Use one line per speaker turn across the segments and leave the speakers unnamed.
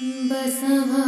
बसवा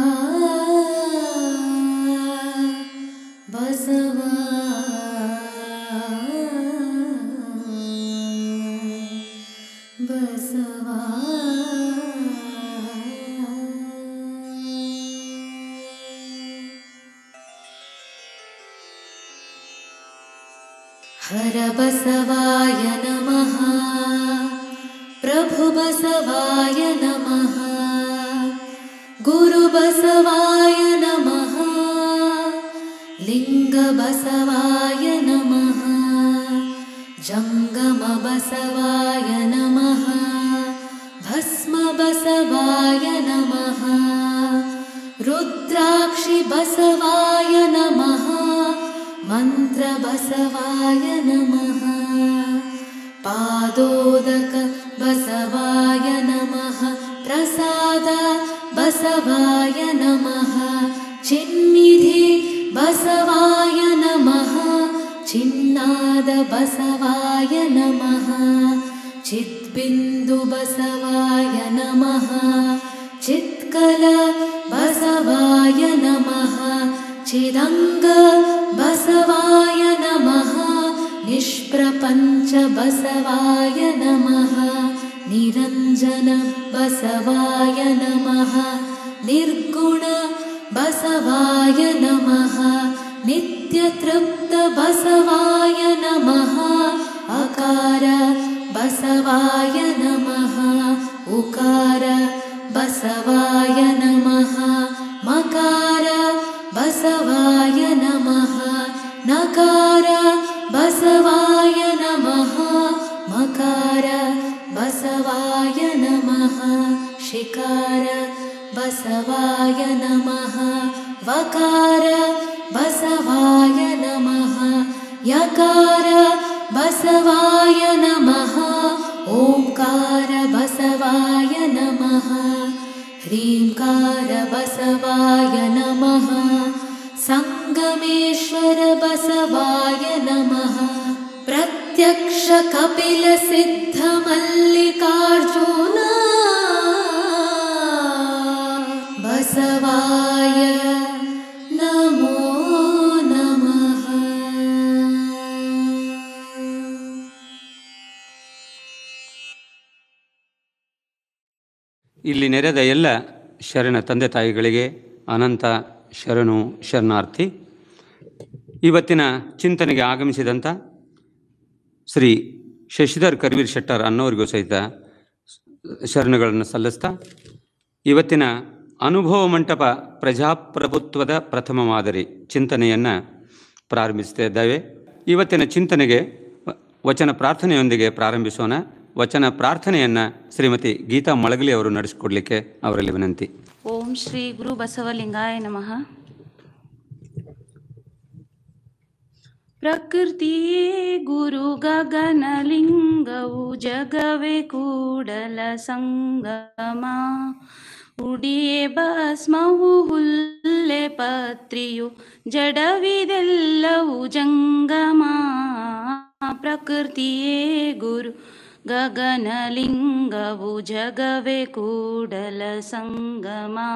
ध्यानम
ನೆರೆದ ಎಲ್ಲ ಶರಣ ತಂದೆ ತಾಯಿಗಳಿಗೆ ಅನಂತ ಶರಣು ಶರಣಾರ್ಥಿ ಇವತ್ತಿನ ಚಿಂತನೆಗೆ ಆಗಮಿಸಿದಂಥ ಶ್ರೀ ಶಶಿಧರ್ ಕರ್ವೀರ್ ಶೆಟ್ಟರ್ ಅನ್ನೋರಿಗೂ ಸಹಿತ ಶರಣಗಳನ್ನು ಸಲ್ಲಿಸ್ತಾ ಇವತ್ತಿನ ಅನುಭವ ಮಂಟಪ ಪ್ರಜಾಪ್ರಭುತ್ವದ ಪ್ರಥಮ ಮಾದರಿ ಚಿಂತನೆಯನ್ನು ಪ್ರಾರಂಭಿಸ್ತಾ ಇದ್ದೇವೆ ಇವತ್ತಿನ ಚಿಂತನೆಗೆ ವಚನ ಪ್ರಾರ್ಥನೆಯೊಂದಿಗೆ ಪ್ರಾರಂಭಿಸೋಣ ವಚನ ಪ್ರಾರ್ಥನೆಯನ್ನ ಶ್ರೀಮತಿ ಗೀತಾ ಮಳಗಲಿ ಅವರು ನಡೆಸಿಕೊಡ್ಲಿಕ್ಕೆ ಅವರಲ್ಲಿ ವಿನಂತಿ
ಓಂ ಶ್ರೀ ಗುರು ಬಸವಲಿಂಗಾಯ ನಮಃ ಪ್ರಕೃತಿಯೇ ಗುರು ಗಗನಲಿಂಗವು ಜಗವೇ ಕೂಡಲ ಸಂಗಮ ಉಡಿಯೇ ಭಸ್ಮವು ಹುಲ್ಲೆ ಪತ್ರಿಯು ಜಡವಿದೆಲ್ಲವು ಜಂಗಮ ಪ್ರಕೃತಿಯೇ ಗುರು गगनलिङ्गगवे कूडलसङ्गमा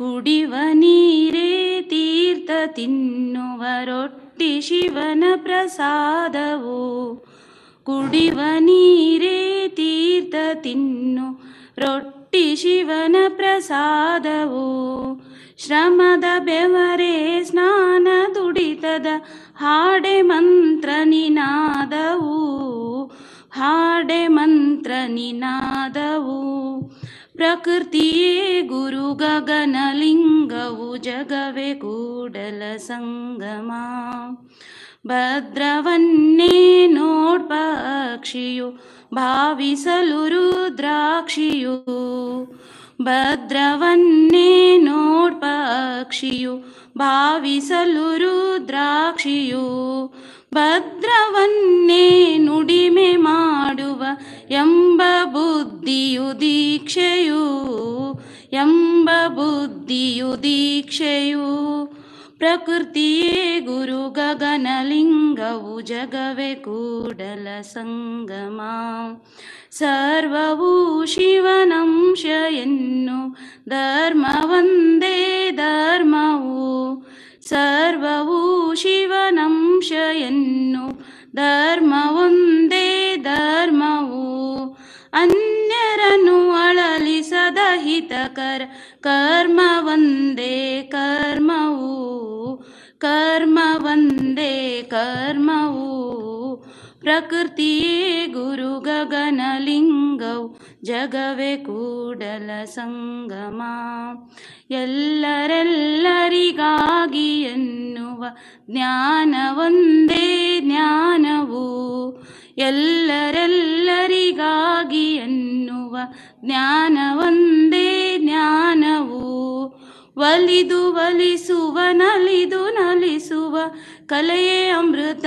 कुडिवीरे तीर्थ शिवनप्रसदवडिवीरे तीर्थप्रसद्रमद बेरे स्नान द्डितद हाडे मन्त्रनि ಸಂಗಮ ಭದ್ರವನ್ನೇ ನೋಡ್ ಪಕ್ಷಿಯು ಭಾವಿಸಲು ರುದ್ರಾಕ್ಷಿಯು ಭದ್ರವನ್ನೇ ನೋಡ್ ಪಕ್ಷಿಯು ಭಾವಿಸಲು ರುದ್ರಾಕ್ಷಿಯು ಭದ್ರವನ್ನೇ ನುಡಿಮೆ ಮಾಡುವ ಎಂಬ ಬುದ್ಧಿಯು ದೀಕ್ಷೆಯು ಎಂಬ ಬುದ್ಧಿಯು ದೀಕ್ಷೆಯು ಪ್ರಕೃತಿಯೇ ಗುರು ಗಗನಲಿಂಗವು ಜಗವೇ ಕೂಡಲ ಸಂಗಮ ಸರ್ವವು ಶಿವನಂಶ ಎನ್ನು ಧರ್ಮವಂದೇ ಧರ್ಮವು सर्ववू शिवनं शयन्नु धर्मवन्दे धर्मवो अन्यरनु अळलि सदहितकर कर्म वन्दे कर्मवो कर्म वन्दे कर्मव प्रकृति गुरुगगनलिङ्गौ ಜಗವೇ ಕೂಡಲ ಸಂಗಮ ಎಲ್ಲರೆಲ್ಲರಿಗಾಗಿ ಎನ್ನುವ ಜ್ಞಾನವೊಂದೇ ಜ್ಞಾನವು ಎಲ್ಲರೆಲ್ಲರಿಗಾಗಿ ಎನ್ನುವ ಜ್ಞಾನವೊಂದೇ ಜ್ಞಾನವು ಒಲಿದು ಒಲಿಸುವ ನಲಿದು ನಲಿಸುವ ಕಲೆಯೇ ಅಮೃತ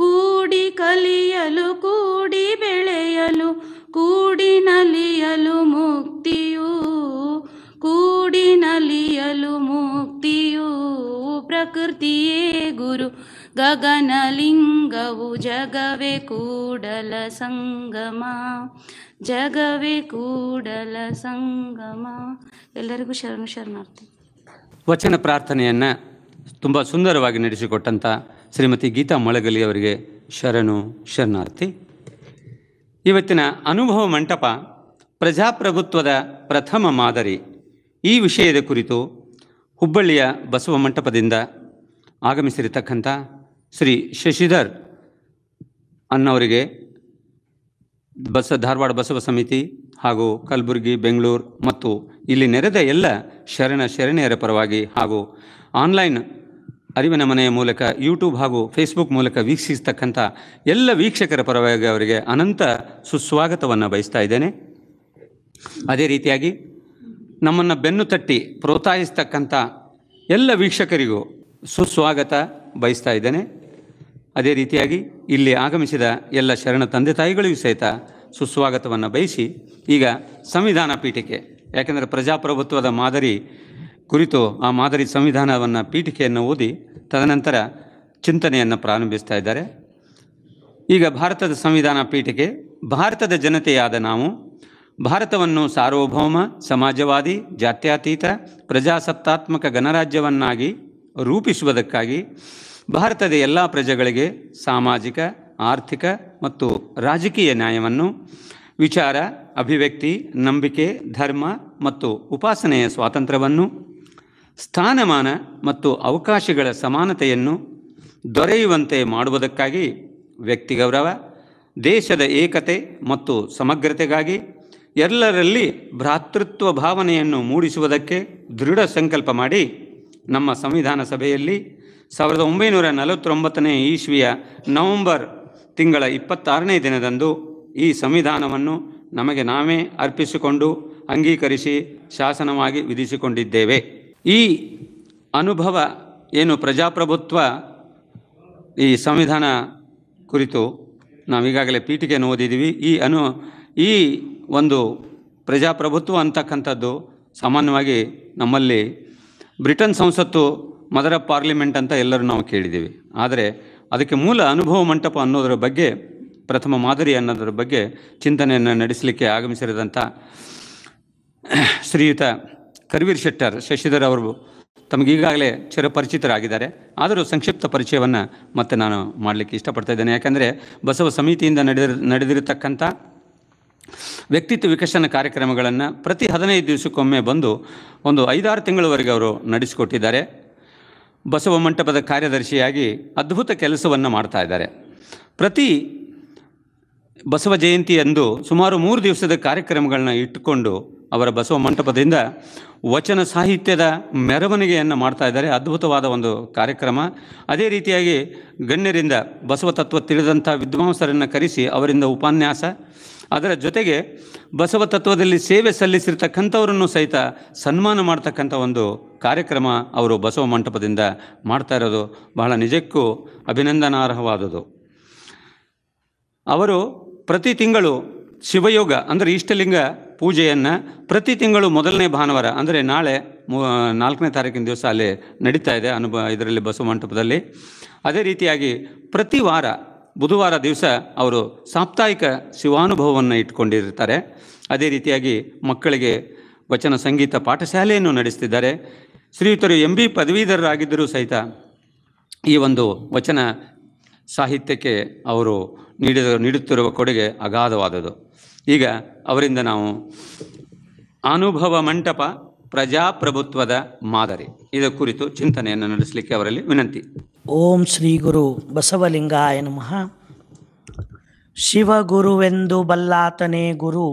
ಕೂಡಿ ಕಲಿಯಲು ಕೂಡಿ ಬೆಳೆಯಲು ಕೂಡಿ ನಲಿಯಲು ಮುಕ್ತಿಯು ಕೂಡಿ ನಲಿಯಲು ಮುಕ್ತಿಯು ಪ್ರಕೃತಿಯೇ ಗುರು ಗಗನಲಿಂಗವು ಜಗವೇ ಕೂಡಲ ಸಂಗಮ ಜಗವೇ ಕೂಡಲ ಸಂಗಮ ಎಲ್ಲರಿಗೂ ಶರಣು ಶರಣಾರ್ಥಿ
ವಚನ ಪ್ರಾರ್ಥನೆಯನ್ನು ತುಂಬ ಸುಂದರವಾಗಿ ನಡೆಸಿಕೊಟ್ಟಂಥ ಶ್ರೀಮತಿ ಗೀತಾ ಮೊಳಗಲಿ ಅವರಿಗೆ ಶರಣು ಶರಣಾರ್ಥಿ ಇವತ್ತಿನ ಅನುಭವ ಮಂಟಪ ಪ್ರಜಾಪ್ರಭುತ್ವದ ಪ್ರಥಮ ಮಾದರಿ ಈ ವಿಷಯದ ಕುರಿತು ಹುಬ್ಬಳ್ಳಿಯ ಬಸವ ಮಂಟಪದಿಂದ ಆಗಮಿಸಿರತಕ್ಕಂಥ ಶ್ರೀ ಶಶಿಧರ್ ಅನ್ನೋರಿಗೆ ಬಸ ಧಾರವಾಡ ಬಸವ ಸಮಿತಿ ಹಾಗೂ ಕಲಬುರಗಿ ಬೆಂಗಳೂರು ಮತ್ತು ಇಲ್ಲಿ ನೆರೆದ ಎಲ್ಲ ಶರಣ ಶರಣೆಯರ ಪರವಾಗಿ ಹಾಗೂ ಆನ್ಲೈನ್ ಅರಿವಿನ ಮನೆಯ ಮೂಲಕ ಯೂಟ್ಯೂಬ್ ಹಾಗೂ ಫೇಸ್ಬುಕ್ ಮೂಲಕ ವೀಕ್ಷಿಸ್ತಕ್ಕಂಥ ಎಲ್ಲ ವೀಕ್ಷಕರ ಪರವಾಗಿ ಅವರಿಗೆ ಅನಂತ ಸುಸ್ವಾಗತವನ್ನು ಬಯಸ್ತಾ ಇದ್ದೇನೆ ಅದೇ ರೀತಿಯಾಗಿ ನಮ್ಮನ್ನು ಬೆನ್ನು ತಟ್ಟಿ ಪ್ರೋತ್ಸಾಹಿಸ್ತಕ್ಕಂಥ ಎಲ್ಲ ವೀಕ್ಷಕರಿಗೂ ಸುಸ್ವಾಗತ ಬಯಸ್ತಾ ಇದ್ದೇನೆ ಅದೇ ರೀತಿಯಾಗಿ ಇಲ್ಲಿ ಆಗಮಿಸಿದ ಎಲ್ಲ ಶರಣ ತಂದೆ ತಾಯಿಗಳಿಗೂ ಸಹಿತ ಸುಸ್ವಾಗತವನ್ನು ಬಯಸಿ ಈಗ ಸಂವಿಧಾನ ಪೀಠಕ್ಕೆ ಯಾಕೆಂದರೆ ಪ್ರಜಾಪ್ರಭುತ್ವದ ಮಾದರಿ ಕುರಿತು ಆ ಮಾದರಿ ಸಂವಿಧಾನವನ್ನು ಪೀಠಿಕೆಯನ್ನು ಓದಿ ತದನಂತರ ಚಿಂತನೆಯನ್ನು ಪ್ರಾರಂಭಿಸ್ತಾ ಇದ್ದಾರೆ ಈಗ ಭಾರತದ ಸಂವಿಧಾನ ಪೀಠಿಕೆ ಭಾರತದ ಜನತೆಯಾದ ನಾವು ಭಾರತವನ್ನು ಸಾರ್ವಭೌಮ ಸಮಾಜವಾದಿ ಜಾತ್ಯತೀತ ಪ್ರಜಾಸತ್ತಾತ್ಮಕ ಗಣರಾಜ್ಯವನ್ನಾಗಿ ರೂಪಿಸುವುದಕ್ಕಾಗಿ ಭಾರತದ ಎಲ್ಲ ಪ್ರಜೆಗಳಿಗೆ ಸಾಮಾಜಿಕ ಆರ್ಥಿಕ ಮತ್ತು ರಾಜಕೀಯ ನ್ಯಾಯವನ್ನು ವಿಚಾರ ಅಭಿವ್ಯಕ್ತಿ ನಂಬಿಕೆ ಧರ್ಮ ಮತ್ತು ಉಪಾಸನೆಯ ಸ್ವಾತಂತ್ರ್ಯವನ್ನು ಸ್ಥಾನಮಾನ ಮತ್ತು ಅವಕಾಶಗಳ ಸಮಾನತೆಯನ್ನು ದೊರೆಯುವಂತೆ ಮಾಡುವುದಕ್ಕಾಗಿ ವ್ಯಕ್ತಿ ಗೌರವ ದೇಶದ ಏಕತೆ ಮತ್ತು ಸಮಗ್ರತೆಗಾಗಿ ಎಲ್ಲರಲ್ಲಿ ಭ್ರಾತೃತ್ವ ಭಾವನೆಯನ್ನು ಮೂಡಿಸುವುದಕ್ಕೆ ದೃಢ ಸಂಕಲ್ಪ ಮಾಡಿ ನಮ್ಮ ಸಂವಿಧಾನ ಸಭೆಯಲ್ಲಿ ಸಾವಿರದ ಒಂಬೈನೂರ ನಲವತ್ತೊಂಬತ್ತನೇ ಇಸ್ವಿಯ ನವೆಂಬರ್ ತಿಂಗಳ ಇಪ್ಪತ್ತಾರನೇ ದಿನದಂದು ಈ ಸಂವಿಧಾನವನ್ನು ನಮಗೆ ನಾವೇ ಅರ್ಪಿಸಿಕೊಂಡು ಅಂಗೀಕರಿಸಿ ಶಾಸನವಾಗಿ ವಿಧಿಸಿಕೊಂಡಿದ್ದೇವೆ ಈ ಅನುಭವ ಏನು ಪ್ರಜಾಪ್ರಭುತ್ವ ಈ ಸಂವಿಧಾನ ಕುರಿತು ನಾವೀಗಾಗಲೇ ಪೀಠಿಕೆಯನ್ನು ಓದಿದ್ದೀವಿ ಈ ಅನು ಈ ಒಂದು ಪ್ರಜಾಪ್ರಭುತ್ವ ಅಂತಕ್ಕಂಥದ್ದು ಸಾಮಾನ್ಯವಾಗಿ ನಮ್ಮಲ್ಲಿ ಬ್ರಿಟನ್ ಸಂಸತ್ತು ಮದರ ಪಾರ್ಲಿಮೆಂಟ್ ಅಂತ ಎಲ್ಲರೂ ನಾವು ಕೇಳಿದ್ದೀವಿ ಆದರೆ ಅದಕ್ಕೆ ಮೂಲ ಅನುಭವ ಮಂಟಪ ಅನ್ನೋದರ ಬಗ್ಗೆ ಪ್ರಥಮ ಮಾದರಿ ಅನ್ನೋದರ ಬಗ್ಗೆ ಚಿಂತನೆಯನ್ನು ನಡೆಸಲಿಕ್ಕೆ ಆಗಮಿಸಿರಿದಂಥ ಶ್ರೀಯುತ ಕರ್ವೀರ್ ಶೆಟ್ಟರ್ ಶಶಿಧರ್ ಅವರು ತಮಗೀಗಾಗಲೇ ಚಿರಪರಿಚಿತರಾಗಿದ್ದಾರೆ ಆದರೂ ಸಂಕ್ಷಿಪ್ತ ಪರಿಚಯವನ್ನು ಮತ್ತೆ ನಾನು ಮಾಡಲಿಕ್ಕೆ ಇಷ್ಟಪಡ್ತಾ ಇದ್ದೇನೆ ಯಾಕೆಂದರೆ ಬಸವ ಸಮಿತಿಯಿಂದ ನಡೆದಿರ ನಡೆದಿರತಕ್ಕಂಥ ವ್ಯಕ್ತಿತ್ವ ವಿಕಸನ ಕಾರ್ಯಕ್ರಮಗಳನ್ನು ಪ್ರತಿ ಹದಿನೈದು ದಿವಸಕ್ಕೊಮ್ಮೆ ಬಂದು ಒಂದು ಐದಾರು ತಿಂಗಳವರೆಗೆ ಅವರು ನಡೆಸಿಕೊಟ್ಟಿದ್ದಾರೆ ಬಸವ ಮಂಟಪದ ಕಾರ್ಯದರ್ಶಿಯಾಗಿ ಅದ್ಭುತ ಕೆಲಸವನ್ನು ಮಾಡ್ತಾ ಇದ್ದಾರೆ ಪ್ರತಿ ಬಸವ ಜಯಂತಿಯಂದು ಸುಮಾರು ಮೂರು ದಿವಸದ ಕಾರ್ಯಕ್ರಮಗಳನ್ನ ಇಟ್ಟುಕೊಂಡು ಅವರ ಬಸವ ಮಂಟಪದಿಂದ ವಚನ ಸಾಹಿತ್ಯದ ಮೆರವಣಿಗೆಯನ್ನು ಮಾಡ್ತಾ ಇದ್ದಾರೆ ಅದ್ಭುತವಾದ ಒಂದು ಕಾರ್ಯಕ್ರಮ ಅದೇ ರೀತಿಯಾಗಿ ಗಣ್ಯರಿಂದ ಬಸವ ತತ್ವ ತಿಳಿದಂಥ ವಿದ್ವಾಂಸರನ್ನು ಕರೆಸಿ ಅವರಿಂದ ಉಪನ್ಯಾಸ ಅದರ ಜೊತೆಗೆ ಬಸವ ತತ್ವದಲ್ಲಿ ಸೇವೆ ಸಲ್ಲಿಸಿರ್ತಕ್ಕಂಥವರನ್ನು ಸಹಿತ ಸನ್ಮಾನ ಮಾಡ್ತಕ್ಕಂಥ ಒಂದು ಕಾರ್ಯಕ್ರಮ ಅವರು ಬಸವ ಮಂಟಪದಿಂದ ಮಾಡ್ತಾ ಇರೋದು ಬಹಳ ನಿಜಕ್ಕೂ ಅಭಿನಂದನಾರ್ಹವಾದುದು ಅವರು ಪ್ರತಿ ತಿಂಗಳು ಶಿವಯೋಗ ಅಂದರೆ ಇಷ್ಟಲಿಂಗ ಪೂಜೆಯನ್ನು ಪ್ರತಿ ತಿಂಗಳು ಮೊದಲನೇ ಭಾನುವಾರ ಅಂದರೆ ನಾಳೆ ನಾಲ್ಕನೇ ತಾರೀಕಿನ ದಿವಸ ಅಲ್ಲಿ ನಡೀತಾ ಇದೆ ಅನುಭವ ಇದರಲ್ಲಿ ಬಸವ ಮಂಟಪದಲ್ಲಿ ಅದೇ ರೀತಿಯಾಗಿ ಪ್ರತಿ ವಾರ ಬುಧವಾರ ದಿವಸ ಅವರು ಸಾಪ್ತಾಹಿಕ ಶಿವಾನುಭವವನ್ನು ಇಟ್ಕೊಂಡಿರ್ತಾರೆ ಅದೇ ರೀತಿಯಾಗಿ ಮಕ್ಕಳಿಗೆ ವಚನ ಸಂಗೀತ ಪಾಠಶಾಲೆಯನ್ನು ನಡೆಸ್ತಿದ್ದಾರೆ ಶ್ರೀಯುತರು ಎಂ ಬಿ ಪದವೀಧರರಾಗಿದ್ದರೂ ಸಹಿತ ಈ ಒಂದು ವಚನ ಸಾಹಿತ್ಯಕ್ಕೆ ಅವರು ನೀಡಿದ ನೀಡುತ್ತಿರುವ ಕೊಡುಗೆ ಅಗಾಧವಾದದು ಈಗ ಅವರಿಂದ ನಾವು ಅನುಭವ ಮಂಟಪ ಪ್ರಜಾಪ್ರಭುತ್ವದ ಮಾದರಿ ಇದರ ಕುರಿತು ಚಿಂತನೆಯನ್ನು ನಡೆಸಲಿಕ್ಕೆ ಅವರಲ್ಲಿ ವಿನಂತಿ
ಓಂ ಶ್ರೀ ಗುರು ಬಸವಲಿಂಗಾಯ ನಮಃ ಶಿವಗುರುವೆಂದು ಬಲ್ಲಾತನೇ ಗುರು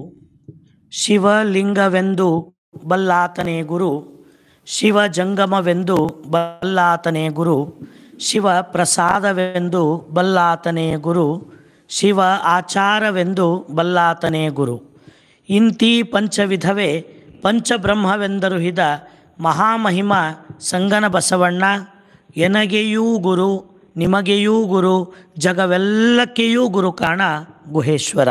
ಶಿವಲಿಂಗವೆಂದು ಬಲ್ಲಾತನೇ ಗುರು ಶಿವ ಜಂಗಮವೆಂದು ಬಲ್ಲಾತನೇ ಗುರು ಶಿವ ಪ್ರಸಾದವೆಂದು ಬಲ್ಲಾತನೇ ಗುರು ಶಿವ ಆಚಾರವೆಂದು ಬಲ್ಲಾತನೇ ಗುರು ಇಂತಿ ಪಂಚವಿಧವೇ ಪಂಚಬ್ರಹ್ಮವೆಂದರು ಹಿದ ಮಹಾಮಹಿಮ ಸಂಗನ ಬಸವಣ್ಣ ಎನಗೆಯೂ ಗುರು ನಿಮಗೆಯೂ ಗುರು ಜಗವೆಲ್ಲಕ್ಕೆಯೂ ಗುರು ಕಾಣ ಗುಹೇಶ್ವರ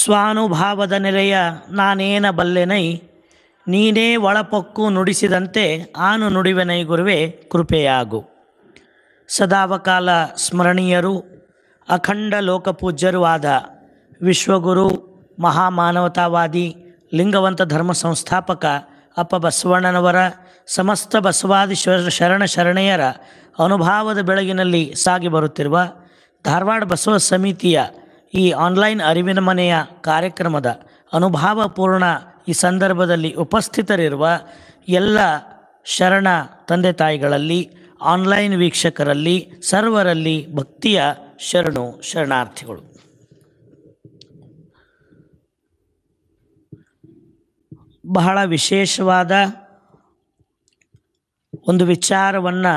ಸ್ವಾನುಭಾವದ ನೆಲೆಯ ನಾನೇನ ಬಲ್ಲೆನೈ ನೀನೇ ಒಳಪೊಕ್ಕು ನುಡಿಸಿದಂತೆ ಆನು ನುಡಿವೆನೈ ಗುರುವೆ ಕೃಪೆಯಾಗು ಸದಾವಕಾಲ ಸ್ಮರಣೀಯರು ಅಖಂಡ ಲೋಕಪೂಜ್ಯರೂ ಆದ ವಿಶ್ವಗುರು ಮಹಾಮಾನವತಾವಾದಿ ಲಿಂಗವಂತ ಧರ್ಮ ಸಂಸ್ಥಾಪಕ ಅಪ್ಪ ಬಸವಣ್ಣನವರ ಸಮಸ್ತ ಬಸವಾದಿ ಶರಣ ಶರಣೆಯರ ಅನುಭಾವದ ಬೆಳಗಿನಲ್ಲಿ ಸಾಗಿ ಬರುತ್ತಿರುವ ಧಾರವಾಡ ಬಸವ ಸಮಿತಿಯ ಈ ಆನ್ಲೈನ್ ಅರಿವಿನ ಮನೆಯ ಕಾರ್ಯಕ್ರಮದ ಅನುಭಾವಪೂರ್ಣ ಈ ಸಂದರ್ಭದಲ್ಲಿ ಉಪಸ್ಥಿತರಿರುವ ಎಲ್ಲ ಶರಣ ತಂದೆ ತಾಯಿಗಳಲ್ಲಿ ಆನ್ಲೈನ್ ವೀಕ್ಷಕರಲ್ಲಿ ಸರ್ವರಲ್ಲಿ ಭಕ್ತಿಯ ಶರಣು ಶರಣಾರ್ಥಿಗಳು ಬಹಳ ವಿಶೇಷವಾದ ಒಂದು ವಿಚಾರವನ್ನು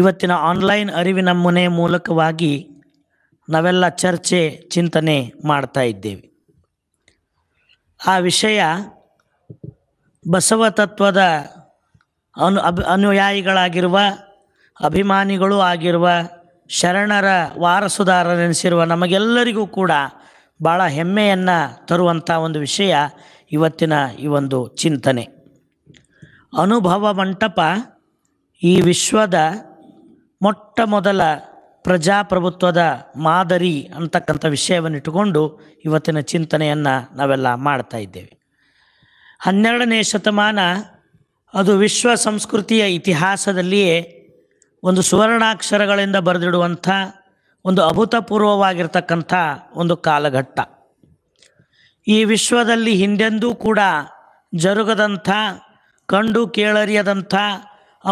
ಇವತ್ತಿನ ಆನ್ಲೈನ್ ಅರಿವಿನ ಮುನೆ ಮೂಲಕವಾಗಿ ನಾವೆಲ್ಲ ಚರ್ಚೆ ಚಿಂತನೆ ಮಾಡ್ತಾ ಇದ್ದೇವೆ ಆ ವಿಷಯ ಬಸವ ತತ್ವದ ಅನು ಅಭಿ ಅನುಯಾಯಿಗಳಾಗಿರುವ ಅಭಿಮಾನಿಗಳು ಆಗಿರುವ ಶರಣರ ವಾರಸುದಾರರೆನಿಸಿರುವ ನಮಗೆಲ್ಲರಿಗೂ ಕೂಡ ಭಾಳ ಹೆಮ್ಮೆಯನ್ನು ತರುವಂಥ ಒಂದು ವಿಷಯ ಇವತ್ತಿನ ಈ ಒಂದು ಚಿಂತನೆ ಅನುಭವ ಮಂಟಪ ಈ ವಿಶ್ವದ ಮೊಟ್ಟ ಮೊದಲ ಪ್ರಜಾಪ್ರಭುತ್ವದ ಮಾದರಿ ಅಂತಕ್ಕಂಥ ವಿಷಯವನ್ನಿಟ್ಟುಕೊಂಡು ಇವತ್ತಿನ ಚಿಂತನೆಯನ್ನು ನಾವೆಲ್ಲ ಮಾಡ್ತಾ ಇದ್ದೇವೆ ಹನ್ನೆರಡನೇ ಶತಮಾನ ಅದು ವಿಶ್ವ ಸಂಸ್ಕೃತಿಯ ಇತಿಹಾಸದಲ್ಲಿಯೇ ಒಂದು ಸುವರ್ಣಾಕ್ಷರಗಳಿಂದ ಬರೆದಿಡುವಂಥ ಒಂದು ಅಭೂತಪೂರ್ವವಾಗಿರ್ತಕ್ಕಂಥ ಒಂದು ಕಾಲಘಟ್ಟ ಈ ವಿಶ್ವದಲ್ಲಿ ಹಿಂದೆಂದೂ ಕೂಡ ಜರುಗದಂಥ ಕಂಡು ಕೇಳರಿಯದಂಥ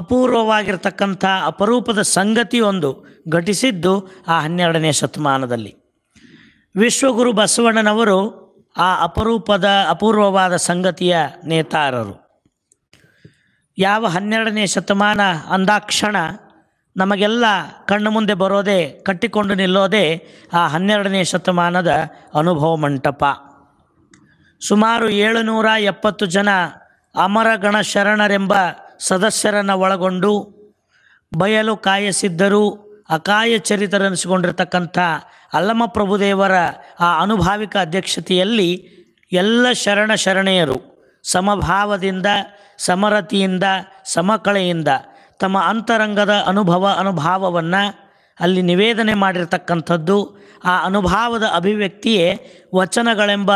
ಅಪೂರ್ವವಾಗಿರ್ತಕ್ಕಂಥ ಅಪರೂಪದ ಸಂಗತಿಯೊಂದು ಘಟಿಸಿದ್ದು ಆ ಹನ್ನೆರಡನೇ ಶತಮಾನದಲ್ಲಿ ವಿಶ್ವಗುರು ಬಸವಣ್ಣನವರು ಆ ಅಪರೂಪದ ಅಪೂರ್ವವಾದ ಸಂಗತಿಯ ನೇತಾರರು ಯಾವ ಹನ್ನೆರಡನೇ ಶತಮಾನ ಅಂದಾಕ್ಷಣ ನಮಗೆಲ್ಲ ಕಣ್ಣು ಮುಂದೆ ಬರೋದೇ ಕಟ್ಟಿಕೊಂಡು ನಿಲ್ಲೋದೆ ಆ ಹನ್ನೆರಡನೇ ಶತಮಾನದ ಅನುಭವ ಮಂಟಪ ಸುಮಾರು ಏಳುನೂರ ಎಪ್ಪತ್ತು ಜನ ಅಮರಗಣ ಶರಣರೆಂಬ ಸದಸ್ಯರನ್ನು ಒಳಗೊಂಡು ಬಯಲು ಕಾಯಸಿದ್ದರು ಅಕಾಯ ಚರಿತರೆನಿಸಿಕೊಂಡಿರ್ತಕ್ಕಂಥ ಅಲ್ಲಮ ಪ್ರಭುದೇವರ ಆ ಅನುಭಾವಿಕ ಅಧ್ಯಕ್ಷತೆಯಲ್ಲಿ ಎಲ್ಲ ಶರಣ ಶರಣೆಯರು ಸಮಭಾವದಿಂದ ಸಮರತಿಯಿಂದ ಸಮಕಳೆಯಿಂದ ತಮ್ಮ ಅಂತರಂಗದ ಅನುಭವ ಅನುಭಾವವನ್ನು ಅಲ್ಲಿ ನಿವೇದನೆ ಮಾಡಿರ್ತಕ್ಕಂಥದ್ದು ಆ ಅನುಭಾವದ ಅಭಿವ್ಯಕ್ತಿಯೇ ವಚನಗಳೆಂಬ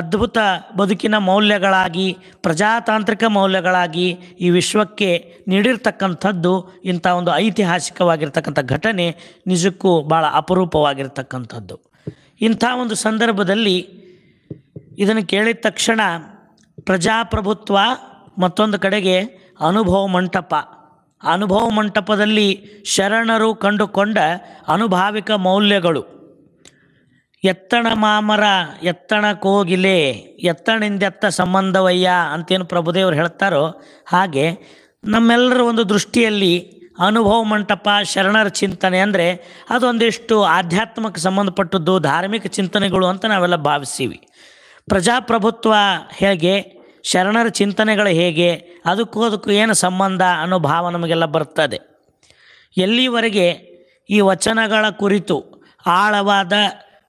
ಅದ್ಭುತ ಬದುಕಿನ ಮೌಲ್ಯಗಳಾಗಿ ಪ್ರಜಾತಾಂತ್ರಿಕ ಮೌಲ್ಯಗಳಾಗಿ ಈ ವಿಶ್ವಕ್ಕೆ ನೀಡಿರ್ತಕ್ಕಂಥದ್ದು ಇಂಥ ಒಂದು ಐತಿಹಾಸಿಕವಾಗಿರ್ತಕ್ಕಂಥ ಘಟನೆ ನಿಜಕ್ಕೂ ಭಾಳ ಅಪರೂಪವಾಗಿರ್ತಕ್ಕಂಥದ್ದು ಇಂಥ ಒಂದು ಸಂದರ್ಭದಲ್ಲಿ ಇದನ್ನು ಕೇಳಿದ ತಕ್ಷಣ ಪ್ರಜಾಪ್ರಭುತ್ವ ಮತ್ತೊಂದು ಕಡೆಗೆ ಅನುಭವ ಮಂಟಪ ಅನುಭವ ಮಂಟಪದಲ್ಲಿ ಶರಣರು ಕಂಡುಕೊಂಡ ಅನುಭಾವಿಕ ಮೌಲ್ಯಗಳು ಎತ್ತಣ ಮಾಮರ ಎತ್ತಣ ಕೋಗಿಲೆ ಎತ್ತಣಿಂದೆತ್ತ ಸಂಬಂಧವಯ್ಯ ಅಂತೇನು ಪ್ರಭುದೇವರು ಹೇಳ್ತಾರೋ ಹಾಗೆ ನಮ್ಮೆಲ್ಲರ ಒಂದು ದೃಷ್ಟಿಯಲ್ಲಿ ಅನುಭವ ಮಂಟಪ ಶರಣರ ಚಿಂತನೆ ಅಂದರೆ ಅದೊಂದಿಷ್ಟು ಆಧ್ಯಾತ್ಮಕ್ಕೆ ಸಂಬಂಧಪಟ್ಟದ್ದು ಧಾರ್ಮಿಕ ಚಿಂತನೆಗಳು ಅಂತ ನಾವೆಲ್ಲ ಭಾವಿಸ್ತೀವಿ ಪ್ರಜಾಪ್ರಭುತ್ವ ಹೇಗೆ ಶರಣರ ಚಿಂತನೆಗಳು ಹೇಗೆ ಅದಕ್ಕೂ ಅದಕ್ಕೂ ಏನು ಸಂಬಂಧ ಅನ್ನೋ ಭಾವ ನಮಗೆಲ್ಲ ಬರ್ತದೆ ಎಲ್ಲಿವರೆಗೆ ಈ ವಚನಗಳ ಕುರಿತು ಆಳವಾದ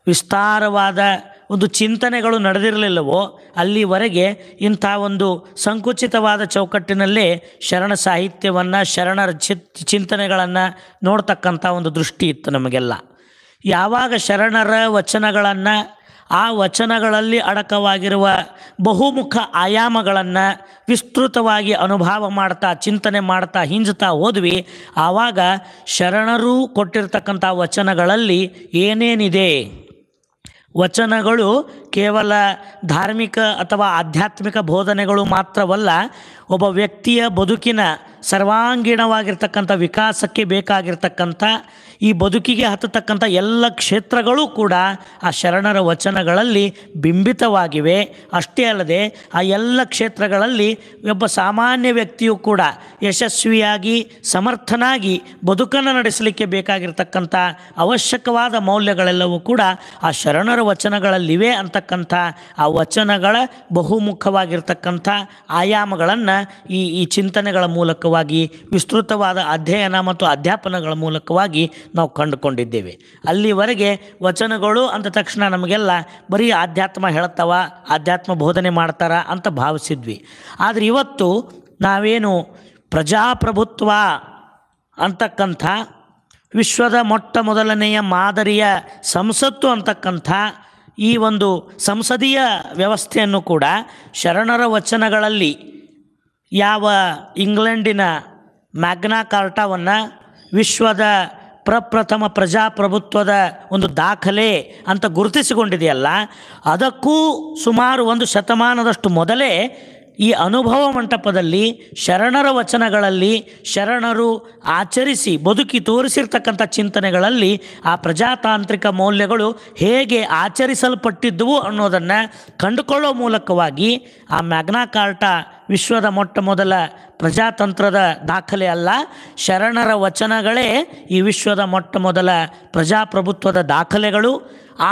ವಿಸ್ತಾರವಾದ ಒಂದು ಚಿಂತನೆಗಳು ನಡೆದಿರಲಿಲ್ಲವೋ ಅಲ್ಲಿವರೆಗೆ ಇಂಥ ಒಂದು ಸಂಕುಚಿತವಾದ ಚೌಕಟ್ಟಿನಲ್ಲೇ ಶರಣ ಸಾಹಿತ್ಯವನ್ನು ಶರಣರ ಚಿಂತನೆಗಳನ್ನು ನೋಡ್ತಕ್ಕಂಥ ಒಂದು ದೃಷ್ಟಿ ಇತ್ತು ನಮಗೆಲ್ಲ ಯಾವಾಗ ಶರಣರ ವಚನಗಳನ್ನು ಆ ವಚನಗಳಲ್ಲಿ ಅಡಕವಾಗಿರುವ ಬಹುಮುಖ ಆಯಾಮಗಳನ್ನು ವಿಸ್ತೃತವಾಗಿ ಅನುಭವ ಮಾಡ್ತಾ ಚಿಂತನೆ ಮಾಡ್ತಾ ಹಿಂಜುತ್ತಾ ಹೋದ್ವಿ ಆವಾಗ ಶರಣರು ಕೊಟ್ಟಿರ್ತಕ್ಕಂಥ ವಚನಗಳಲ್ಲಿ ಏನೇನಿದೆ ವಚನಗಳು ಕೇವಲ ಧಾರ್ಮಿಕ ಅಥವಾ ಆಧ್ಯಾತ್ಮಿಕ ಬೋಧನೆಗಳು ಮಾತ್ರವಲ್ಲ ಒಬ್ಬ ವ್ಯಕ್ತಿಯ ಬದುಕಿನ ಸರ್ವಾಂಗೀಣವಾಗಿರ್ತಕ್ಕಂಥ ವಿಕಾಸಕ್ಕೆ ಬೇಕಾಗಿರ್ತಕ್ಕಂಥ ಈ ಬದುಕಿಗೆ ಹತ್ತತಕ್ಕಂಥ ಎಲ್ಲ ಕ್ಷೇತ್ರಗಳು ಕೂಡ ಆ ಶರಣರ ವಚನಗಳಲ್ಲಿ ಬಿಂಬಿತವಾಗಿವೆ ಅಷ್ಟೇ ಅಲ್ಲದೆ ಆ ಎಲ್ಲ ಕ್ಷೇತ್ರಗಳಲ್ಲಿ ಒಬ್ಬ ಸಾಮಾನ್ಯ ವ್ಯಕ್ತಿಯೂ ಕೂಡ ಯಶಸ್ವಿಯಾಗಿ ಸಮರ್ಥನಾಗಿ ಬದುಕನ್ನು ನಡೆಸಲಿಕ್ಕೆ ಬೇಕಾಗಿರ್ತಕ್ಕಂಥ ಅವಶ್ಯಕವಾದ ಮೌಲ್ಯಗಳೆಲ್ಲವೂ ಕೂಡ ಆ ಶರಣರ ವಚನಗಳಲ್ಲಿವೆ ಅಂತಕ್ಕಂಥ ಆ ವಚನಗಳ ಬಹುಮುಖವಾಗಿರ್ತಕ್ಕಂಥ ಆಯಾಮಗಳನ್ನು ಈ ಈ ಚಿಂತನೆಗಳ ಮೂಲಕವಾಗಿ ಮೂಲಕವಾಗಿ ವಿಸ್ತೃತವಾದ ಅಧ್ಯಯನ ಮತ್ತು ಅಧ್ಯಾಪನಗಳ ಮೂಲಕವಾಗಿ ನಾವು ಕಂಡುಕೊಂಡಿದ್ದೇವೆ ಅಲ್ಲಿವರೆಗೆ ವಚನಗಳು ಅಂದ ತಕ್ಷಣ ನಮಗೆಲ್ಲ ಬರೀ ಆಧ್ಯಾತ್ಮ ಹೇಳ್ತವ ಆಧ್ಯಾತ್ಮ ಬೋಧನೆ ಮಾಡ್ತಾರ ಅಂತ ಭಾವಿಸಿದ್ವಿ ಆದರೆ ಇವತ್ತು ನಾವೇನು ಪ್ರಜಾಪ್ರಭುತ್ವ ಅಂತಕ್ಕಂಥ ವಿಶ್ವದ ಮೊಟ್ಟ ಮೊದಲನೆಯ ಮಾದರಿಯ ಸಂಸತ್ತು ಅಂತಕ್ಕಂಥ ಈ ಒಂದು ಸಂಸದೀಯ ವ್ಯವಸ್ಥೆಯನ್ನು ಕೂಡ ಶರಣರ ವಚನಗಳಲ್ಲಿ ಯಾವ ಇಂಗ್ಲೆಂಡಿನ ಮ್ಯಾಗ್ನಾ ಕಾರ್ಟಾವನ್ನು ವಿಶ್ವದ ಪ್ರಪ್ರಥಮ ಪ್ರಜಾಪ್ರಭುತ್ವದ ಒಂದು ದಾಖಲೆ ಅಂತ ಗುರುತಿಸಿಕೊಂಡಿದೆಯಲ್ಲ ಅದಕ್ಕೂ ಸುಮಾರು ಒಂದು ಶತಮಾನದಷ್ಟು ಮೊದಲೇ ಈ ಅನುಭವ ಮಂಟಪದಲ್ಲಿ ಶರಣರ ವಚನಗಳಲ್ಲಿ ಶರಣರು ಆಚರಿಸಿ ಬದುಕಿ ತೋರಿಸಿರ್ತಕ್ಕಂಥ ಚಿಂತನೆಗಳಲ್ಲಿ ಆ ಪ್ರಜಾತಾಂತ್ರಿಕ ಮೌಲ್ಯಗಳು ಹೇಗೆ ಆಚರಿಸಲ್ಪಟ್ಟಿದ್ದವು ಅನ್ನೋದನ್ನು ಕಂಡುಕೊಳ್ಳೋ ಮೂಲಕವಾಗಿ ಆ ಮ್ಯಾಗ್ನಾ ಕಾರ್ಟಾ ವಿಶ್ವದ ಮೊಟ್ಟ ಮೊದಲ ಪ್ರಜಾತಂತ್ರದ ದಾಖಲೆ ಅಲ್ಲ ಶರಣರ ವಚನಗಳೇ ಈ ವಿಶ್ವದ ಮೊಟ್ಟ ಮೊದಲ ಪ್ರಜಾಪ್ರಭುತ್ವದ ದಾಖಲೆಗಳು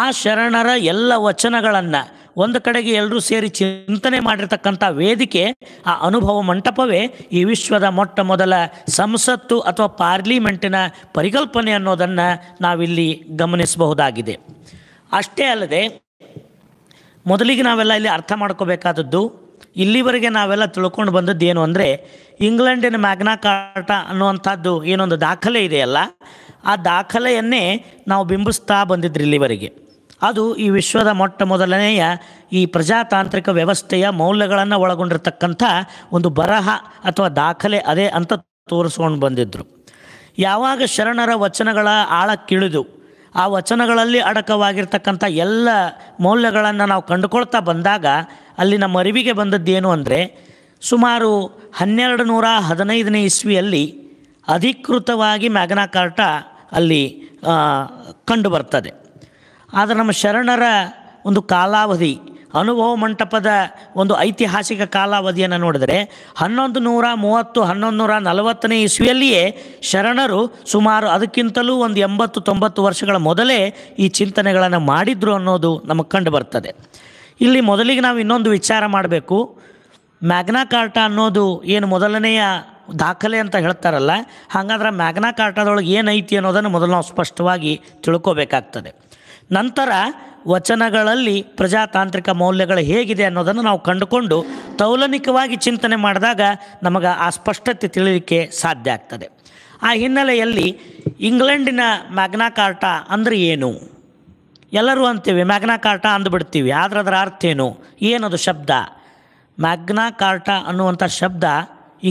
ಆ ಶರಣರ ಎಲ್ಲ ವಚನಗಳನ್ನು ಒಂದು ಕಡೆಗೆ ಎಲ್ಲರೂ ಸೇರಿ ಚಿಂತನೆ ಮಾಡಿರ್ತಕ್ಕಂಥ ವೇದಿಕೆ ಆ ಅನುಭವ ಮಂಟಪವೇ ಈ ವಿಶ್ವದ ಮೊಟ್ಟ ಮೊದಲ ಸಂಸತ್ತು ಅಥವಾ ಪಾರ್ಲಿಮೆಂಟಿನ ಪರಿಕಲ್ಪನೆ ಅನ್ನೋದನ್ನು ನಾವಿಲ್ಲಿ ಗಮನಿಸಬಹುದಾಗಿದೆ ಅಷ್ಟೇ ಅಲ್ಲದೆ ಮೊದಲಿಗೆ ನಾವೆಲ್ಲ ಇಲ್ಲಿ ಅರ್ಥ ಮಾಡ್ಕೋಬೇಕಾದದ್ದು ಇಲ್ಲಿವರೆಗೆ ನಾವೆಲ್ಲ ತಿಳ್ಕೊಂಡು ಬಂದದ್ದು ಏನು ಅಂದರೆ ಇಂಗ್ಲೆಂಡಿನ ಮ್ಯಾಗ್ನಾ ಕಾರ್ಟ ಅನ್ನುವಂಥದ್ದು ಏನೊಂದು ದಾಖಲೆ ಇದೆಯಲ್ಲ ಆ ದಾಖಲೆಯನ್ನೇ ನಾವು ಬಿಂಬಿಸ್ತಾ ಬಂದಿದ್ರಿ ಇಲ್ಲಿವರೆಗೆ ಅದು ಈ ವಿಶ್ವದ ಮೊಟ್ಟ ಮೊದಲನೆಯ ಈ ಪ್ರಜಾತಾಂತ್ರಿಕ ವ್ಯವಸ್ಥೆಯ ಮೌಲ್ಯಗಳನ್ನು ಒಳಗೊಂಡಿರತಕ್ಕಂಥ ಒಂದು ಬರಹ ಅಥವಾ ದಾಖಲೆ ಅದೇ ಅಂತ ತೋರಿಸ್ಕೊಂಡು ಬಂದಿದ್ದರು ಯಾವಾಗ ಶರಣರ ವಚನಗಳ ಆಳಕ್ಕಿಳಿದು ಆ ವಚನಗಳಲ್ಲಿ ಅಡಕವಾಗಿರ್ತಕ್ಕಂಥ ಎಲ್ಲ ಮೌಲ್ಯಗಳನ್ನು ನಾವು ಕಂಡುಕೊಳ್ತಾ ಬಂದಾಗ ಅಲ್ಲಿ ನಮ್ಮ ಅರಿವಿಗೆ ಬಂದದ್ದೇನು ಅಂದರೆ ಸುಮಾರು ಹನ್ನೆರಡು ನೂರ ಹದಿನೈದನೇ ಇಸ್ವಿಯಲ್ಲಿ ಅಧಿಕೃತವಾಗಿ ಮ್ಯಾಗ್ನಾ ಕಾರ್ಟಾ ಅಲ್ಲಿ ಕಂಡು ಬರ್ತದೆ ಆದರೆ ನಮ್ಮ ಶರಣರ ಒಂದು ಕಾಲಾವಧಿ ಅನುಭವ ಮಂಟಪದ ಒಂದು ಐತಿಹಾಸಿಕ ಕಾಲಾವಧಿಯನ್ನು ನೋಡಿದರೆ ಹನ್ನೊಂದು ನೂರ ಮೂವತ್ತು ಹನ್ನೊಂದು ನೂರ ನಲವತ್ತನೇ ಇಸ್ವಿಯಲ್ಲಿಯೇ ಶರಣರು ಸುಮಾರು ಅದಕ್ಕಿಂತಲೂ ಒಂದು ಎಂಬತ್ತು ತೊಂಬತ್ತು ವರ್ಷಗಳ ಮೊದಲೇ ಈ ಚಿಂತನೆಗಳನ್ನು ಮಾಡಿದ್ರು ಅನ್ನೋದು ನಮಗೆ ಕಂಡು ಬರ್ತದೆ ಇಲ್ಲಿ ಮೊದಲಿಗೆ ನಾವು ಇನ್ನೊಂದು ವಿಚಾರ ಮಾಡಬೇಕು ಮ್ಯಾಗ್ನಾ ಕಾರ್ಟ ಅನ್ನೋದು ಏನು ಮೊದಲನೆಯ ದಾಖಲೆ ಅಂತ ಹೇಳ್ತಾರಲ್ಲ ಹಾಗಾದ್ರೆ ಮ್ಯಾಗ್ನಾ ಕಾರ್ಟದೊಳಗೆ ಏನೈತಿ ಅನ್ನೋದನ್ನು ಮೊದಲು ನಾವು ಸ್ಪಷ್ಟವಾಗಿ ತಿಳ್ಕೋಬೇಕಾಗ್ತದೆ ನಂತರ ವಚನಗಳಲ್ಲಿ ಪ್ರಜಾತಾಂತ್ರಿಕ ಮೌಲ್ಯಗಳು ಹೇಗಿದೆ ಅನ್ನೋದನ್ನು ನಾವು ಕಂಡುಕೊಂಡು ತೌಲನಿಕವಾಗಿ ಚಿಂತನೆ ಮಾಡಿದಾಗ ನಮಗೆ ಆ ಸ್ಪಷ್ಟತೆ ತಿಳಿಯಲಿಕ್ಕೆ ಸಾಧ್ಯ ಆಗ್ತದೆ ಆ ಹಿನ್ನೆಲೆಯಲ್ಲಿ ಇಂಗ್ಲೆಂಡಿನ ಮ್ಯಾಗ್ನಾ ಕಾರ್ಟಾ ಅಂದರೆ ಏನು ಎಲ್ಲರೂ ಅಂತೀವಿ ಮ್ಯಾಗ್ನಾ ಕಾರ್ಟಾ ಅಂದುಬಿಡ್ತೀವಿ ಆದರೆ ಅದರ ಅರ್ಥ ಏನು ಏನದು ಶಬ್ದ ಮ್ಯಾಗ್ನಾ ಕಾರ್ಟಾ ಅನ್ನುವಂಥ ಶಬ್ದ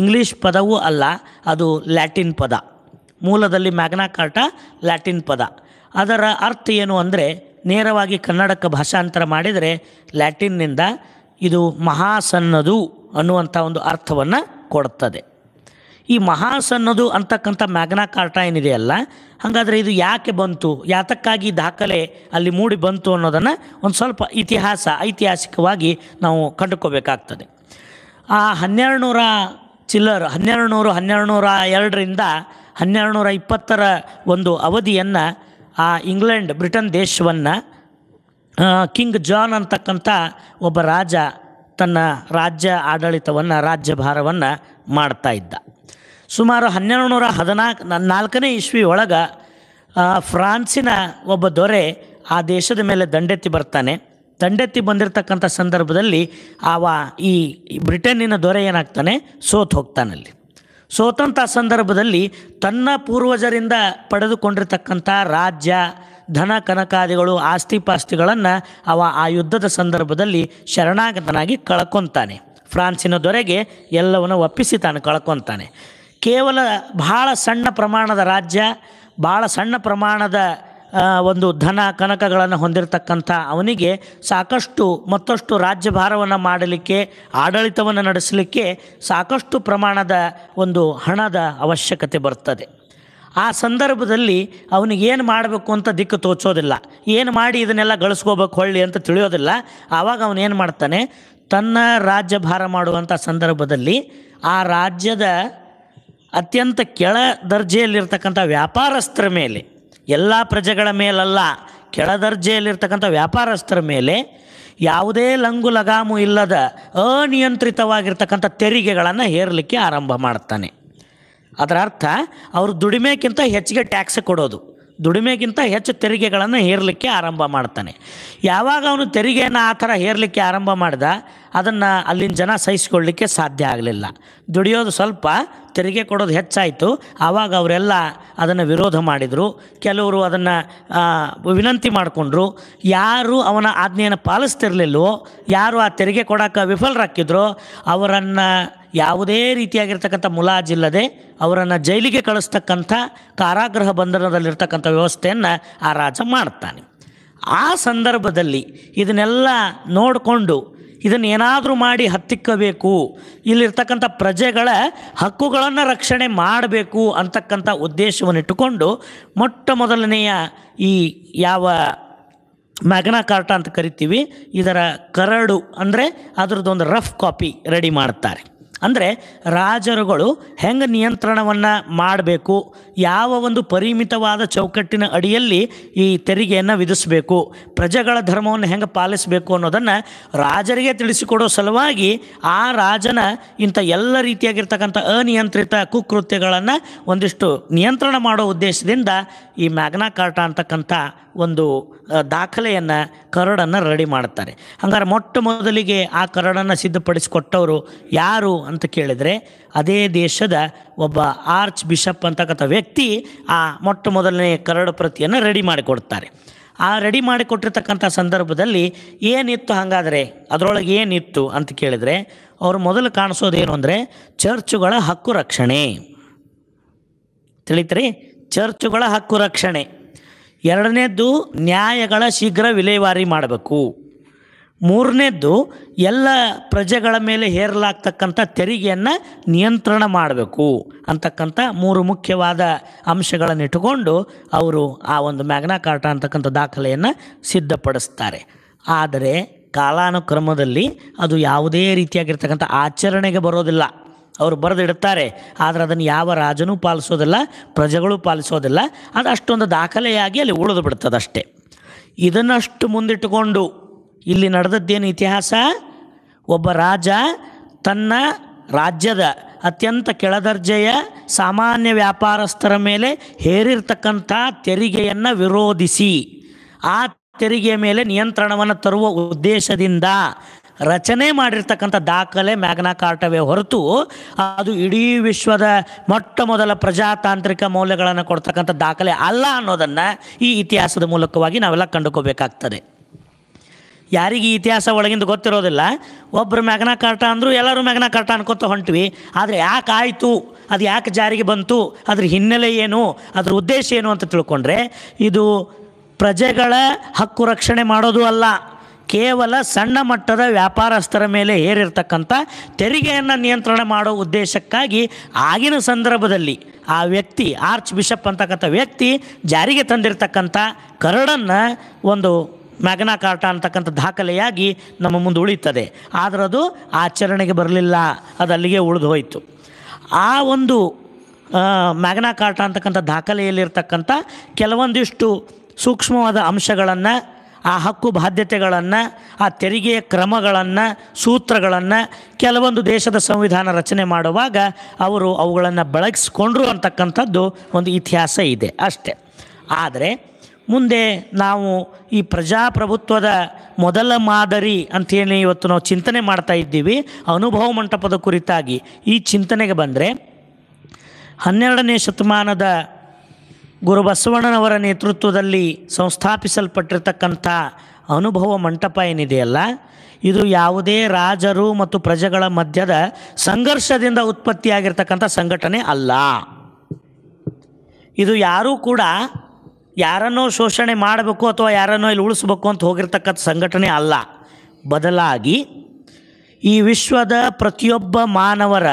ಇಂಗ್ಲೀಷ್ ಪದವೂ ಅಲ್ಲ ಅದು ಲ್ಯಾಟಿನ್ ಪದ ಮೂಲದಲ್ಲಿ ಮ್ಯಾಗ್ನಾ ಕಾರ್ಟಾ ಲ್ಯಾಟಿನ್ ಪದ ಅದರ ಅರ್ಥ ಏನು ಅಂದರೆ ನೇರವಾಗಿ ಕನ್ನಡಕ್ಕೆ ಭಾಷಾಂತರ ಮಾಡಿದರೆ ಲ್ಯಾಟಿನ್ನಿಂದ ಇದು ಮಹಾಸನ್ನದು ಅನ್ನುವಂಥ ಒಂದು ಅರ್ಥವನ್ನು ಕೊಡುತ್ತದೆ ಈ ಮಹಾಸನ್ನದು ಅಂತಕ್ಕಂಥ ಮ್ಯಾಗ್ನಾ ಕಾರ್ಟ ಏನಿದೆಯಲ್ಲ ಹಾಗಾದರೆ ಇದು ಯಾಕೆ ಬಂತು ಯಾತಕ್ಕಾಗಿ ದಾಖಲೆ ಅಲ್ಲಿ ಮೂಡಿ ಬಂತು ಅನ್ನೋದನ್ನು ಒಂದು ಸ್ವಲ್ಪ ಇತಿಹಾಸ ಐತಿಹಾಸಿಕವಾಗಿ ನಾವು ಕಂಡುಕೋಬೇಕಾಗ್ತದೆ ಆ ಹನ್ನೆರಡು ನೂರ ಚಿಲ್ಲರ್ ಹನ್ನೆರಡು ನೂರು ಹನ್ನೆರಡು ನೂರ ಎರಡರಿಂದ ಹನ್ನೆರಡು ನೂರ ಇಪ್ಪತ್ತರ ಒಂದು ಅವಧಿಯನ್ನು ಆ ಇಂಗ್ಲೆಂಡ್ ಬ್ರಿಟನ್ ದೇಶವನ್ನು ಕಿಂಗ್ ಜಾನ್ ಅಂತಕ್ಕಂಥ ಒಬ್ಬ ರಾಜ ತನ್ನ ರಾಜ್ಯ ಆಡಳಿತವನ್ನು ರಾಜ್ಯಭಾರವನ್ನು ಮಾಡ್ತಾ ಇದ್ದ ಸುಮಾರು ಹನ್ನೆರಡು ನೂರ ಹದಿನಾಲ್ಕು ನಾಲ್ಕನೇ ಇಸ್ವಿ ಒಳಗೆ ಫ್ರಾನ್ಸಿನ ಒಬ್ಬ ದೊರೆ ಆ ದೇಶದ ಮೇಲೆ ದಂಡೆತ್ತಿ ಬರ್ತಾನೆ ದಂಡೆತ್ತಿ ಬಂದಿರತಕ್ಕಂಥ ಸಂದರ್ಭದಲ್ಲಿ ಆವ ಈ ಬ್ರಿಟನ್ನಿನ ದೊರೆ ಏನಾಗ್ತಾನೆ ಸೋತ್ ಹೋಗ್ತಾನಲ್ಲಿ ಸ್ವತಂತ್ರ ಸಂದರ್ಭದಲ್ಲಿ ತನ್ನ ಪೂರ್ವಜರಿಂದ ಪಡೆದುಕೊಂಡಿರ್ತಕ್ಕಂಥ ರಾಜ್ಯ ಧನ ಕನಕಾದಿಗಳು ಆಸ್ತಿ ಪಾಸ್ತಿಗಳನ್ನು ಅವ ಆ ಯುದ್ಧದ ಸಂದರ್ಭದಲ್ಲಿ ಶರಣಾಗತನಾಗಿ ಕಳ್ಕೊತಾನೆ ಫ್ರಾನ್ಸಿನ ದೊರೆಗೆ ಎಲ್ಲವನ್ನು ಒಪ್ಪಿಸಿ ತಾನು ಕಳ್ಕೊತಾನೆ ಕೇವಲ ಭಾಳ ಸಣ್ಣ ಪ್ರಮಾಣದ ರಾಜ್ಯ ಭಾಳ ಸಣ್ಣ ಪ್ರಮಾಣದ ಒಂದು ಧನ ಕನಕಗಳನ್ನು ಹೊಂದಿರತಕ್ಕಂಥ ಅವನಿಗೆ ಸಾಕಷ್ಟು ಮತ್ತಷ್ಟು ರಾಜ್ಯಭಾರವನ್ನು ಮಾಡಲಿಕ್ಕೆ ಆಡಳಿತವನ್ನು ನಡೆಸಲಿಕ್ಕೆ ಸಾಕಷ್ಟು ಪ್ರಮಾಣದ ಒಂದು ಹಣದ ಅವಶ್ಯಕತೆ ಬರ್ತದೆ ಆ ಸಂದರ್ಭದಲ್ಲಿ ಅವನಿಗೆ ಏನು ಮಾಡಬೇಕು ಅಂತ ದಿಕ್ಕು ತೋಚೋದಿಲ್ಲ ಏನು ಮಾಡಿ ಇದನ್ನೆಲ್ಲ ಗಳಿಸ್ಕೋಬೇಕು ಹೊಳ್ಳಿ ಅಂತ ತಿಳಿಯೋದಿಲ್ಲ ಆವಾಗ ಅವನೇನು ಮಾಡ್ತಾನೆ ತನ್ನ ರಾಜ್ಯಭಾರ ಮಾಡುವಂಥ ಸಂದರ್ಭದಲ್ಲಿ ಆ ರಾಜ್ಯದ ಅತ್ಯಂತ ಕೆಳ ದರ್ಜೆಯಲ್ಲಿರ್ತಕ್ಕಂಥ ವ್ಯಾಪಾರಸ್ಥರ ಮೇಲೆ ಎಲ್ಲ ಪ್ರಜೆಗಳ ಮೇಲಲ್ಲ ಕೆಳದರ್ಜೆಯಲ್ಲಿರ್ತಕ್ಕಂಥ ವ್ಯಾಪಾರಸ್ಥರ ಮೇಲೆ ಯಾವುದೇ ಲಂಗು ಲಗಾಮು ಇಲ್ಲದ ಅನಿಯಂತ್ರಿತವಾಗಿರ್ತಕ್ಕಂಥ ತೆರಿಗೆಗಳನ್ನು ಹೇರಲಿಕ್ಕೆ ಆರಂಭ ಮಾಡ್ತಾನೆ ಅದರ ಅರ್ಥ ಅವರು ದುಡಿಮೆಕ್ಕಿಂತ ಹೆಚ್ಚಿಗೆ ಟ್ಯಾಕ್ಸ್ ಕೊಡೋದು ದುಡಿಮೆಗಿಂತ ಹೆಚ್ಚು ತೆರಿಗೆಗಳನ್ನು ಹೇರಲಿಕ್ಕೆ ಆರಂಭ ಮಾಡ್ತಾನೆ ಯಾವಾಗ ಅವನು ತೆರಿಗೆಯನ್ನು ಆ ಥರ ಹೇರಲಿಕ್ಕೆ ಆರಂಭ ಮಾಡಿದ ಅದನ್ನು ಅಲ್ಲಿನ ಜನ ಸಹಿಸಿಕೊಳ್ಳಲಿಕ್ಕೆ ಸಾಧ್ಯ ಆಗಲಿಲ್ಲ ದುಡಿಯೋದು ಸ್ವಲ್ಪ ತೆರಿಗೆ ಕೊಡೋದು ಹೆಚ್ಚಾಯಿತು ಆವಾಗ ಅವರೆಲ್ಲ ಅದನ್ನು ವಿರೋಧ ಮಾಡಿದರು ಕೆಲವರು ಅದನ್ನು ವಿನಂತಿ ಮಾಡಿಕೊಂಡ್ರು ಯಾರು ಅವನ ಆಜ್ಞೆಯನ್ನು ಪಾಲಿಸ್ತಿರಲಿಲ್ಲವೋ ಯಾರು ಆ ತೆರಿಗೆ ಕೊಡೋಕ್ಕೆ ವಿಫಲರಾಕಿದ್ರೋ ಅವರನ್ನು ಯಾವುದೇ ರೀತಿಯಾಗಿರ್ತಕ್ಕಂಥ ಮುಲಾಜಿಲ್ಲದೆ ಅವರನ್ನು ಜೈಲಿಗೆ ಕಳಿಸ್ತಕ್ಕಂಥ ಕಾರಾಗೃಹ ಬಂಧನದಲ್ಲಿರ್ತಕ್ಕಂಥ ವ್ಯವಸ್ಥೆಯನ್ನು ಆ ರಾಜ ಮಾಡ್ತಾನೆ ಆ ಸಂದರ್ಭದಲ್ಲಿ ಇದನ್ನೆಲ್ಲ ನೋಡಿಕೊಂಡು ಇದನ್ನು ಏನಾದರೂ ಮಾಡಿ ಹತ್ತಿಕ್ಕಬೇಕು ಇಲ್ಲಿರ್ತಕ್ಕಂಥ ಪ್ರಜೆಗಳ ಹಕ್ಕುಗಳನ್ನು ರಕ್ಷಣೆ ಮಾಡಬೇಕು ಅಂತಕ್ಕಂಥ ಇಟ್ಟುಕೊಂಡು ಮೊಟ್ಟ ಮೊದಲನೆಯ ಈ ಯಾವ ಮ್ಯಾಗ್ನಾ ಕಾರ್ಟ ಅಂತ ಕರಿತೀವಿ ಇದರ ಕರಡು ಅಂದರೆ ಅದರದ್ದೊಂದು ರಫ್ ಕಾಪಿ ರೆಡಿ ಮಾಡ್ತಾರೆ ಅಂದರೆ ರಾಜರುಗಳು ಹೆಂಗೆ ನಿಯಂತ್ರಣವನ್ನು ಮಾಡಬೇಕು ಯಾವ ಒಂದು ಪರಿಮಿತವಾದ ಚೌಕಟ್ಟಿನ ಅಡಿಯಲ್ಲಿ ಈ ತೆರಿಗೆಯನ್ನು ವಿಧಿಸಬೇಕು ಪ್ರಜೆಗಳ ಧರ್ಮವನ್ನು ಹೆಂಗೆ ಪಾಲಿಸಬೇಕು ಅನ್ನೋದನ್ನು ರಾಜರಿಗೆ ತಿಳಿಸಿಕೊಡೋ ಸಲುವಾಗಿ ಆ ರಾಜನ ಇಂಥ ಎಲ್ಲ ರೀತಿಯಾಗಿರ್ತಕ್ಕಂಥ ಅನಿಯಂತ್ರಿತ ಕುಕೃತ್ಯಗಳನ್ನು ಒಂದಿಷ್ಟು ನಿಯಂತ್ರಣ ಮಾಡೋ ಉದ್ದೇಶದಿಂದ ಈ ಮ್ಯಾಗ್ನಾ ಕಾರ್ಟ ಅಂತಕ್ಕಂಥ ಒಂದು ದಾಖಲೆಯನ್ನು ಕರಡನ್ನು ರೆಡಿ ಮಾಡ್ತಾರೆ ಹಂಗಾರೆ ಮೊಟ್ಟ ಮೊದಲಿಗೆ ಆ ಕರಡನ್ನು ಸಿದ್ಧಪಡಿಸಿಕೊಟ್ಟವರು ಯಾರು ಅಂತ ಕೇಳಿದರೆ ಅದೇ ದೇಶದ ಒಬ್ಬ ಆರ್ಚ್ ಬಿಷಪ್ ಅಂತಕ್ಕಂಥ ವ್ಯಕ್ತಿ ಆ ಮೊಟ್ಟ ಮೊದಲನೇ ಕರಡು ಪ್ರತಿಯನ್ನು ರೆಡಿ ಮಾಡಿಕೊಡ್ತಾರೆ ಆ ರೆಡಿ ಮಾಡಿಕೊಟ್ಟಿರ್ತಕ್ಕಂಥ ಸಂದರ್ಭದಲ್ಲಿ ಏನಿತ್ತು ಹಾಗಾದರೆ ಅದರೊಳಗೆ ಏನಿತ್ತು ಅಂತ ಕೇಳಿದರೆ ಅವರು ಮೊದಲು ಕಾಣಿಸೋದೇನು ಅಂದರೆ ಚರ್ಚುಗಳ ಹಕ್ಕು ರಕ್ಷಣೆ ತಿಳಿತರಿ ಚರ್ಚುಗಳ ಹಕ್ಕು ರಕ್ಷಣೆ ಎರಡನೇದ್ದು ನ್ಯಾಯಗಳ ಶೀಘ್ರ ವಿಲೇವಾರಿ ಮಾಡಬೇಕು ಮೂರನೇದ್ದು ಎಲ್ಲ ಪ್ರಜೆಗಳ ಮೇಲೆ ಹೇರಲಾಗ್ತಕ್ಕಂಥ ತೆರಿಗೆಯನ್ನು ನಿಯಂತ್ರಣ ಮಾಡಬೇಕು ಅಂತಕ್ಕಂಥ ಮೂರು ಮುಖ್ಯವಾದ ಅಂಶಗಳನ್ನು ಇಟ್ಟುಕೊಂಡು ಅವರು ಆ ಒಂದು ಮ್ಯಾಗ್ನಾ ಕಾರ್ಟ ಅಂತಕ್ಕಂಥ ದಾಖಲೆಯನ್ನು ಸಿದ್ಧಪಡಿಸ್ತಾರೆ ಆದರೆ ಕಾಲಾನುಕ್ರಮದಲ್ಲಿ ಅದು ಯಾವುದೇ ರೀತಿಯಾಗಿರ್ತಕ್ಕಂಥ ಆಚರಣೆಗೆ ಬರೋದಿಲ್ಲ ಅವರು ಬರೆದಿಡ್ತಾರೆ ಆದರೆ ಅದನ್ನು ಯಾವ ರಾಜನೂ ಪಾಲಿಸೋದಿಲ್ಲ ಪ್ರಜೆಗಳು ಪಾಲಿಸೋದಿಲ್ಲ ಅದು ಅಷ್ಟೊಂದು ದಾಖಲೆಯಾಗಿ ಅಲ್ಲಿ ಉಳಿದು ಬಿಡ್ತದಷ್ಟೇ ಇದನ್ನಷ್ಟು ಮುಂದಿಟ್ಟುಕೊಂಡು ಇಲ್ಲಿ ನಡೆದದ್ದೇನು ಇತಿಹಾಸ ಒಬ್ಬ ರಾಜ ತನ್ನ ರಾಜ್ಯದ ಅತ್ಯಂತ ಕೆಳದರ್ಜೆಯ ಸಾಮಾನ್ಯ ವ್ಯಾಪಾರಸ್ಥರ ಮೇಲೆ ಹೇರಿರ್ತಕ್ಕಂಥ ತೆರಿಗೆಯನ್ನು ವಿರೋಧಿಸಿ ಆ ತೆರಿಗೆಯ ಮೇಲೆ ನಿಯಂತ್ರಣವನ್ನು ತರುವ ಉದ್ದೇಶದಿಂದ ರಚನೆ ಮಾಡಿರ್ತಕ್ಕಂಥ ದಾಖಲೆ ಮ್ಯಾಗ್ನಾ ಕಾರ್ಟವೇ ಹೊರತು ಅದು ಇಡೀ ವಿಶ್ವದ ಮೊಟ್ಟ ಮೊದಲ ಪ್ರಜಾತಾಂತ್ರಿಕ ಮೌಲ್ಯಗಳನ್ನು ಕೊಡ್ತಕ್ಕಂಥ ದಾಖಲೆ ಅಲ್ಲ ಅನ್ನೋದನ್ನು ಈ ಇತಿಹಾಸದ ಮೂಲಕವಾಗಿ ನಾವೆಲ್ಲ ಕಂಡುಕೋಬೇಕಾಗ್ತದೆ ಯಾರಿಗೆ ಇತಿಹಾಸ ಒಳಗಿಂದ ಗೊತ್ತಿರೋದಿಲ್ಲ ಒಬ್ಬರು ಮ್ಯಾಗ್ನ ಕಾರ್ಟ ಅಂದರು ಎಲ್ಲರೂ ಮ್ಯಾಗ್ನ ಕಾರ್ಟ ಅನ್ಕೋತ ಹೊಂಟ್ವಿ ಆದರೆ ಯಾಕೆ ಆಯಿತು ಅದು ಯಾಕೆ ಜಾರಿಗೆ ಬಂತು ಅದ್ರ ಹಿನ್ನೆಲೆ ಏನು ಅದ್ರ ಉದ್ದೇಶ ಏನು ಅಂತ ತಿಳ್ಕೊಂಡ್ರೆ ಇದು ಪ್ರಜೆಗಳ ಹಕ್ಕು ರಕ್ಷಣೆ ಮಾಡೋದು ಅಲ್ಲ ಕೇವಲ ಸಣ್ಣ ಮಟ್ಟದ ವ್ಯಾಪಾರಸ್ಥರ ಮೇಲೆ ಏರಿರ್ತಕ್ಕಂಥ ತೆರಿಗೆಯನ್ನು ನಿಯಂತ್ರಣ ಮಾಡೋ ಉದ್ದೇಶಕ್ಕಾಗಿ ಆಗಿನ ಸಂದರ್ಭದಲ್ಲಿ ಆ ವ್ಯಕ್ತಿ ಆರ್ಚ್ ಬಿಷಪ್ ಅಂತಕ್ಕಂಥ ವ್ಯಕ್ತಿ ಜಾರಿಗೆ ತಂದಿರತಕ್ಕಂಥ ಕರಡನ್ನು ಒಂದು ಮ್ಯಾಗ್ನಾ ಕಾರ್ಟ ಅಂತಕ್ಕಂಥ ದಾಖಲೆಯಾಗಿ ನಮ್ಮ ಮುಂದೆ ಉಳಿತದೆ ಆದರೆ ಅದು ಆಚರಣೆಗೆ ಬರಲಿಲ್ಲ ಅದು ಅಲ್ಲಿಗೆ ಉಳಿದು ಹೋಯಿತು ಆ ಒಂದು ಮ್ಯಾಗ್ನಾ ಕಾರ್ಟ ಅಂತಕ್ಕಂಥ ದಾಖಲೆಯಲ್ಲಿರ್ತಕ್ಕಂಥ ಕೆಲವೊಂದಿಷ್ಟು ಸೂಕ್ಷ್ಮವಾದ ಅಂಶಗಳನ್ನು ಆ ಹಕ್ಕು ಬಾಧ್ಯತೆಗಳನ್ನು ಆ ತೆರಿಗೆಯ ಕ್ರಮಗಳನ್ನು ಸೂತ್ರಗಳನ್ನು ಕೆಲವೊಂದು ದೇಶದ ಸಂವಿಧಾನ ರಚನೆ ಮಾಡುವಾಗ ಅವರು ಅವುಗಳನ್ನು ಬಳಗಿಸ್ಕೊಂಡ್ರು ಅಂತಕ್ಕಂಥದ್ದು ಒಂದು ಇತಿಹಾಸ ಇದೆ ಅಷ್ಟೆ ಆದರೆ ಮುಂದೆ ನಾವು ಈ ಪ್ರಜಾಪ್ರಭುತ್ವದ ಮೊದಲ ಮಾದರಿ ಅಂತೇಳಿ ಇವತ್ತು ನಾವು ಚಿಂತನೆ ಮಾಡ್ತಾ ಇದ್ದೀವಿ ಅನುಭವ ಮಂಟಪದ ಕುರಿತಾಗಿ ಈ ಚಿಂತನೆಗೆ ಬಂದರೆ ಹನ್ನೆರಡನೇ ಶತಮಾನದ ಗುರುಬಸವಣ್ಣನವರ ನೇತೃತ್ವದಲ್ಲಿ ಸಂಸ್ಥಾಪಿಸಲ್ಪಟ್ಟಿರ್ತಕ್ಕಂಥ ಅನುಭವ ಮಂಟಪ ಏನಿದೆಯಲ್ಲ ಇದು ಯಾವುದೇ ರಾಜರು ಮತ್ತು ಪ್ರಜೆಗಳ ಮಧ್ಯದ ಸಂಘರ್ಷದಿಂದ ಉತ್ಪತ್ತಿಯಾಗಿರ್ತಕ್ಕಂಥ ಸಂಘಟನೆ ಅಲ್ಲ ಇದು ಯಾರೂ ಕೂಡ ಯಾರನ್ನೋ ಶೋಷಣೆ ಮಾಡಬೇಕು ಅಥವಾ ಯಾರನ್ನೋ ಇಲ್ಲಿ ಉಳಿಸ್ಬೇಕು ಅಂತ ಹೋಗಿರ್ತಕ್ಕಂಥ ಸಂಘಟನೆ ಅಲ್ಲ ಬದಲಾಗಿ ಈ ವಿಶ್ವದ ಪ್ರತಿಯೊಬ್ಬ ಮಾನವರ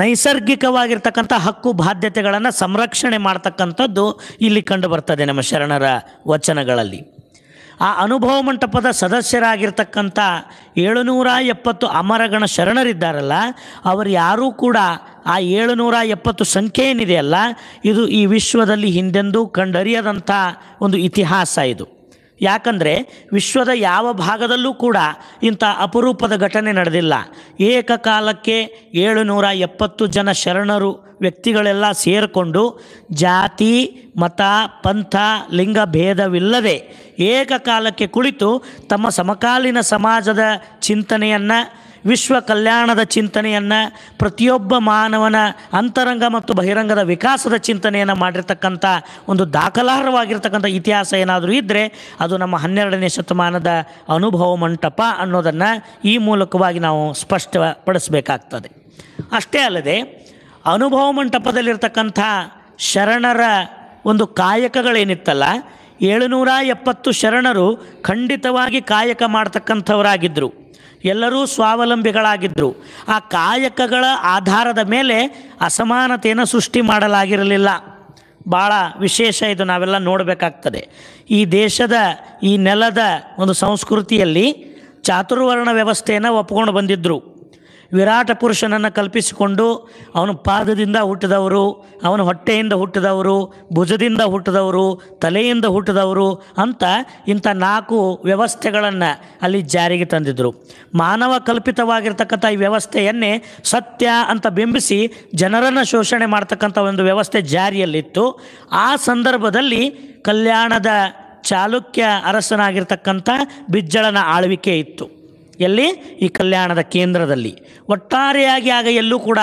ನೈಸರ್ಗಿಕವಾಗಿರ್ತಕ್ಕಂಥ ಹಕ್ಕು ಬಾಧ್ಯತೆಗಳನ್ನು ಸಂರಕ್ಷಣೆ ಮಾಡ್ತಕ್ಕಂಥದ್ದು ಇಲ್ಲಿ ಕಂಡು ಬರ್ತದೆ ನಮ್ಮ ಶರಣರ ವಚನಗಳಲ್ಲಿ ಆ ಅನುಭವ ಮಂಟಪದ ಸದಸ್ಯರಾಗಿರ್ತಕ್ಕಂಥ ಏಳುನೂರ ಎಪ್ಪತ್ತು ಅಮರಗಣ ಶರಣರಿದ್ದಾರಲ್ಲ ಅವರು ಯಾರೂ ಕೂಡ ಆ ಏಳುನೂರ ಎಪ್ಪತ್ತು ಸಂಖ್ಯೆ ಏನಿದೆಯಲ್ಲ ಇದು ಈ ವಿಶ್ವದಲ್ಲಿ ಹಿಂದೆಂದೂ ಕಂಡರಿಯದಂಥ ಒಂದು ಇತಿಹಾಸ ಇದು ಯಾಕಂದರೆ ವಿಶ್ವದ ಯಾವ ಭಾಗದಲ್ಲೂ ಕೂಡ ಇಂಥ ಅಪರೂಪದ ಘಟನೆ ನಡೆದಿಲ್ಲ ಏಕಕಾಲಕ್ಕೆ ಏಳುನೂರ ಎಪ್ಪತ್ತು ಜನ ಶರಣರು ವ್ಯಕ್ತಿಗಳೆಲ್ಲ ಸೇರಿಕೊಂಡು ಜಾತಿ ಮತ ಪಂಥ ಲಿಂಗ ಭೇದವಿಲ್ಲದೆ ಏಕಕಾಲಕ್ಕೆ ಕುಳಿತು ತಮ್ಮ ಸಮಕಾಲೀನ ಸಮಾಜದ ಚಿಂತನೆಯನ್ನು ವಿಶ್ವ ಕಲ್ಯಾಣದ ಚಿಂತನೆಯನ್ನು ಪ್ರತಿಯೊಬ್ಬ ಮಾನವನ ಅಂತರಂಗ ಮತ್ತು ಬಹಿರಂಗದ ವಿಕಾಸದ ಚಿಂತನೆಯನ್ನು ಮಾಡಿರ್ತಕ್ಕಂಥ ಒಂದು ದಾಖಲಾರ್ಹವಾಗಿರ್ತಕ್ಕಂಥ ಇತಿಹಾಸ ಏನಾದರೂ ಇದ್ದರೆ ಅದು ನಮ್ಮ ಹನ್ನೆರಡನೇ ಶತಮಾನದ ಅನುಭವ ಮಂಟಪ ಅನ್ನೋದನ್ನು ಈ ಮೂಲಕವಾಗಿ ನಾವು ಸ್ಪಷ್ಟಪಡಿಸಬೇಕಾಗ್ತದೆ ಅಷ್ಟೇ ಅಲ್ಲದೆ ಅನುಭವ ಮಂಟಪದಲ್ಲಿರ್ತಕ್ಕಂಥ ಶರಣರ ಒಂದು ಕಾಯಕಗಳೇನಿತ್ತಲ್ಲ ಏಳುನೂರ ಎಪ್ಪತ್ತು ಶರಣರು ಖಂಡಿತವಾಗಿ ಕಾಯಕ ಮಾಡ್ತಕ್ಕಂಥವರಾಗಿದ್ದರು ಎಲ್ಲರೂ ಸ್ವಾವಲಂಬಿಗಳಾಗಿದ್ದರು ಆ ಕಾಯಕಗಳ ಆಧಾರದ ಮೇಲೆ ಅಸಮಾನತೆಯನ್ನು ಸೃಷ್ಟಿ ಮಾಡಲಾಗಿರಲಿಲ್ಲ ಭಾಳ ವಿಶೇಷ ಇದು ನಾವೆಲ್ಲ ನೋಡಬೇಕಾಗ್ತದೆ ಈ ದೇಶದ ಈ ನೆಲದ ಒಂದು ಸಂಸ್ಕೃತಿಯಲ್ಲಿ ಚಾತುರ್ವರ್ಣ ವ್ಯವಸ್ಥೆಯನ್ನು ಒಪ್ಕೊಂಡು ಬಂದಿದ್ದರು ವಿರಾಟ ಪುರುಷನನ್ನು ಕಲ್ಪಿಸಿಕೊಂಡು ಅವನು ಪಾದದಿಂದ ಹುಟ್ಟಿದವರು ಅವನು ಹೊಟ್ಟೆಯಿಂದ ಹುಟ್ಟಿದವರು ಭುಜದಿಂದ ಹುಟ್ಟಿದವರು ತಲೆಯಿಂದ ಹುಟ್ಟಿದವರು ಅಂತ ಇಂಥ ನಾಲ್ಕು ವ್ಯವಸ್ಥೆಗಳನ್ನು ಅಲ್ಲಿ ಜಾರಿಗೆ ತಂದಿದ್ದರು ಮಾನವ ಕಲ್ಪಿತವಾಗಿರ್ತಕ್ಕಂಥ ಈ ವ್ಯವಸ್ಥೆಯನ್ನೇ ಸತ್ಯ ಅಂತ ಬಿಂಬಿಸಿ ಜನರನ್ನು ಶೋಷಣೆ ಮಾಡ್ತಕ್ಕಂಥ ಒಂದು ವ್ಯವಸ್ಥೆ ಜಾರಿಯಲ್ಲಿತ್ತು ಆ ಸಂದರ್ಭದಲ್ಲಿ ಕಲ್ಯಾಣದ ಚಾಲುಕ್ಯ ಅರಸನಾಗಿರ್ತಕ್ಕಂಥ ಬಿಜ್ಜಳನ ಆಳ್ವಿಕೆ ಇತ್ತು ಎಲ್ಲಿ ಈ ಕಲ್ಯಾಣದ ಕೇಂದ್ರದಲ್ಲಿ ಒಟ್ಟಾರೆಯಾಗಿ ಆಗ ಎಲ್ಲೂ ಕೂಡ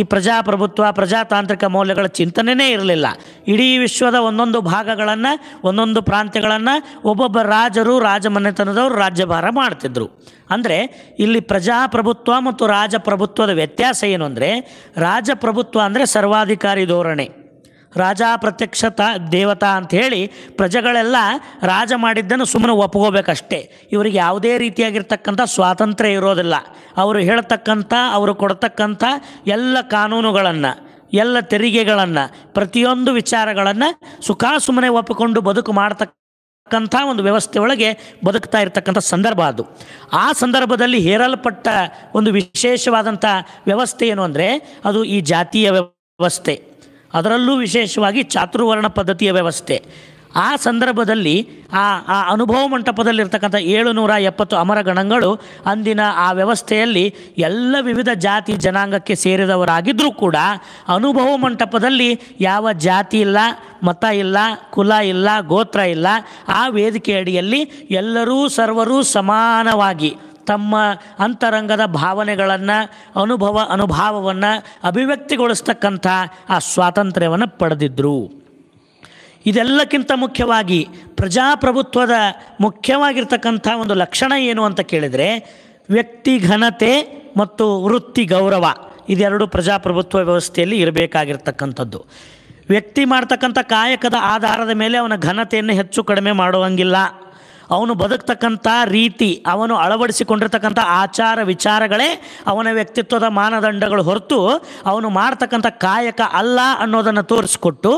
ಈ ಪ್ರಜಾಪ್ರಭುತ್ವ ಪ್ರಜಾತಾಂತ್ರಿಕ ಮೌಲ್ಯಗಳ ಚಿಂತನೆಯೇ ಇರಲಿಲ್ಲ ಇಡೀ ವಿಶ್ವದ ಒಂದೊಂದು ಭಾಗಗಳನ್ನು ಒಂದೊಂದು ಪ್ರಾಂತ್ಯಗಳನ್ನು ಒಬ್ಬೊಬ್ಬ ರಾಜರು ರಾಜಮನೆತನದವರು ರಾಜ್ಯಭಾರ ಮಾಡ್ತಿದ್ರು ಅಂದರೆ ಇಲ್ಲಿ ಪ್ರಜಾಪ್ರಭುತ್ವ ಮತ್ತು ರಾಜಪ್ರಭುತ್ವದ ವ್ಯತ್ಯಾಸ ಏನು ಅಂದರೆ ರಾಜಪ್ರಭುತ್ವ ಅಂದರೆ ಸರ್ವಾಧಿಕಾರಿ ಧೋರಣೆ ರಾಜ ಪ್ರತ್ಯಕ್ಷ ದೇವತಾ ದೇವತಾ ಹೇಳಿ ಪ್ರಜೆಗಳೆಲ್ಲ ರಾಜ ಮಾಡಿದ್ದನ್ನು ಸುಮ್ಮನೆ ಒಪ್ಕೋಬೇಕಷ್ಟೇ ಇವರಿಗೆ ಯಾವುದೇ ರೀತಿಯಾಗಿರ್ತಕ್ಕಂಥ ಸ್ವಾತಂತ್ರ್ಯ ಇರೋದಿಲ್ಲ ಅವರು ಹೇಳ್ತಕ್ಕಂಥ ಅವರು ಕೊಡ್ತಕ್ಕಂಥ ಎಲ್ಲ ಕಾನೂನುಗಳನ್ನು ಎಲ್ಲ ತೆರಿಗೆಗಳನ್ನು ಪ್ರತಿಯೊಂದು ವಿಚಾರಗಳನ್ನು ಸುಖ ಸುಮ್ಮನೆ ಒಪ್ಪಿಕೊಂಡು ಬದುಕು ಮಾಡ್ತಕ್ಕ ಒಂದು ವ್ಯವಸ್ಥೆ ಒಳಗೆ ಬದುಕ್ತಾ ಇರತಕ್ಕಂಥ ಸಂದರ್ಭ ಅದು ಆ ಸಂದರ್ಭದಲ್ಲಿ ಹೇರಲ್ಪಟ್ಟ ಒಂದು ವಿಶೇಷವಾದಂಥ ವ್ಯವಸ್ಥೆ ಏನು ಅಂದರೆ ಅದು ಈ ಜಾತಿಯ ವ್ಯವಸ್ಥೆ ಅದರಲ್ಲೂ ವಿಶೇಷವಾಗಿ ಚಾತುರ್ವರ್ಣ ಪದ್ಧತಿಯ ವ್ಯವಸ್ಥೆ ಆ ಸಂದರ್ಭದಲ್ಲಿ ಆ ಆ ಅನುಭವ ಮಂಟಪದಲ್ಲಿರ್ತಕ್ಕಂಥ ಏಳುನೂರ ಎಪ್ಪತ್ತು ಅಮರ ಗಣಗಳು ಅಂದಿನ ಆ ವ್ಯವಸ್ಥೆಯಲ್ಲಿ ಎಲ್ಲ ವಿವಿಧ ಜಾತಿ ಜನಾಂಗಕ್ಕೆ ಸೇರಿದವರಾಗಿದ್ದರೂ ಕೂಡ ಅನುಭವ ಮಂಟಪದಲ್ಲಿ ಯಾವ ಜಾತಿ ಇಲ್ಲ ಮತ ಇಲ್ಲ ಕುಲ ಇಲ್ಲ ಗೋತ್ರ ಇಲ್ಲ ಆ ವೇದಿಕೆ ಅಡಿಯಲ್ಲಿ ಎಲ್ಲರೂ ಸರ್ವರೂ ಸಮಾನವಾಗಿ ತಮ್ಮ ಅಂತರಂಗದ ಭಾವನೆಗಳನ್ನು ಅನುಭವ ಅನುಭಾವವನ್ನು ಅಭಿವ್ಯಕ್ತಿಗೊಳಿಸ್ತಕ್ಕಂಥ ಆ ಸ್ವಾತಂತ್ರ್ಯವನ್ನು ಪಡೆದಿದ್ದರು ಇದೆಲ್ಲಕ್ಕಿಂತ ಮುಖ್ಯವಾಗಿ ಪ್ರಜಾಪ್ರಭುತ್ವದ ಮುಖ್ಯವಾಗಿರ್ತಕ್ಕಂಥ ಒಂದು ಲಕ್ಷಣ ಏನು ಅಂತ ಕೇಳಿದರೆ ವ್ಯಕ್ತಿ ಘನತೆ ಮತ್ತು ವೃತ್ತಿ ಗೌರವ ಇದೆರಡು ಪ್ರಜಾಪ್ರಭುತ್ವ ವ್ಯವಸ್ಥೆಯಲ್ಲಿ ಇರಬೇಕಾಗಿರ್ತಕ್ಕಂಥದ್ದು ವ್ಯಕ್ತಿ ಮಾಡ್ತಕ್ಕಂಥ ಕಾಯಕದ ಆಧಾರದ ಮೇಲೆ ಅವನ ಘನತೆಯನ್ನು ಹೆಚ್ಚು ಕಡಿಮೆ ಮಾಡುವಂಗಿಲ್ಲ ಅವನು ಬದುಕ್ತಕ್ಕಂಥ ರೀತಿ ಅವನು ಅಳವಡಿಸಿಕೊಂಡಿರ್ತಕ್ಕಂಥ ಆಚಾರ ವಿಚಾರಗಳೇ ಅವನ ವ್ಯಕ್ತಿತ್ವದ ಮಾನದಂಡಗಳು ಹೊರತು ಅವನು ಮಾಡ್ತಕ್ಕಂಥ ಕಾಯಕ ಅಲ್ಲ ಅನ್ನೋದನ್ನು ತೋರಿಸಿಕೊಟ್ಟು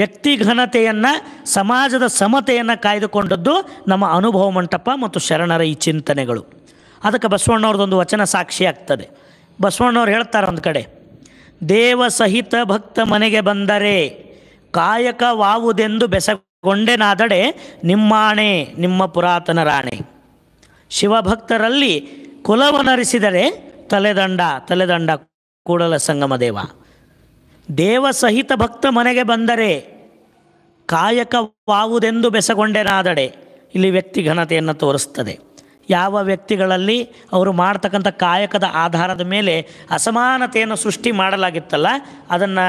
ವ್ಯಕ್ತಿ ಘನತೆಯನ್ನು ಸಮಾಜದ ಸಮತೆಯನ್ನು ಕಾಯ್ದುಕೊಂಡದ್ದು ನಮ್ಮ ಅನುಭವ ಮಂಟಪ ಮತ್ತು ಶರಣರ ಈ ಚಿಂತನೆಗಳು ಅದಕ್ಕೆ ಬಸವಣ್ಣವ್ರದ್ದೊಂದು ವಚನ ಸಾಕ್ಷಿ ಆಗ್ತದೆ ಬಸವಣ್ಣವ್ರು ಹೇಳ್ತಾರೆ ಒಂದು ಕಡೆ ದೇವ ಸಹಿತ ಭಕ್ತ ಮನೆಗೆ ಬಂದರೆ ವಾವುದೆಂದು ಬೆಸ ಗೊಂಡೆನಾದಡೆ ನಿಮ್ಮಾಣೆ ನಿಮ್ಮ ಪುರಾತನ ರಾಣೆ ಶಿವಭಕ್ತರಲ್ಲಿ ಕುಲವನರಿಸಿದರೆ ತಲೆದಂಡ ತಲೆದಂಡ ಕೂಡಲ ಸಂಗಮ ದೇವ ದೇವ ಸಹಿತ ಭಕ್ತ ಮನೆಗೆ ಬಂದರೆ ಕಾಯಕವಾವುದೆಂದು ಬೆಸಗೊಂಡೆನಾದಡೆ ಇಲ್ಲಿ ವ್ಯಕ್ತಿ ಘನತೆಯನ್ನು ತೋರಿಸ್ತದೆ ಯಾವ ವ್ಯಕ್ತಿಗಳಲ್ಲಿ ಅವರು ಮಾಡ್ತಕ್ಕಂಥ ಕಾಯಕದ ಆಧಾರದ ಮೇಲೆ ಅಸಮಾನತೆಯನ್ನು ಸೃಷ್ಟಿ ಮಾಡಲಾಗಿತ್ತಲ್ಲ ಅದನ್ನು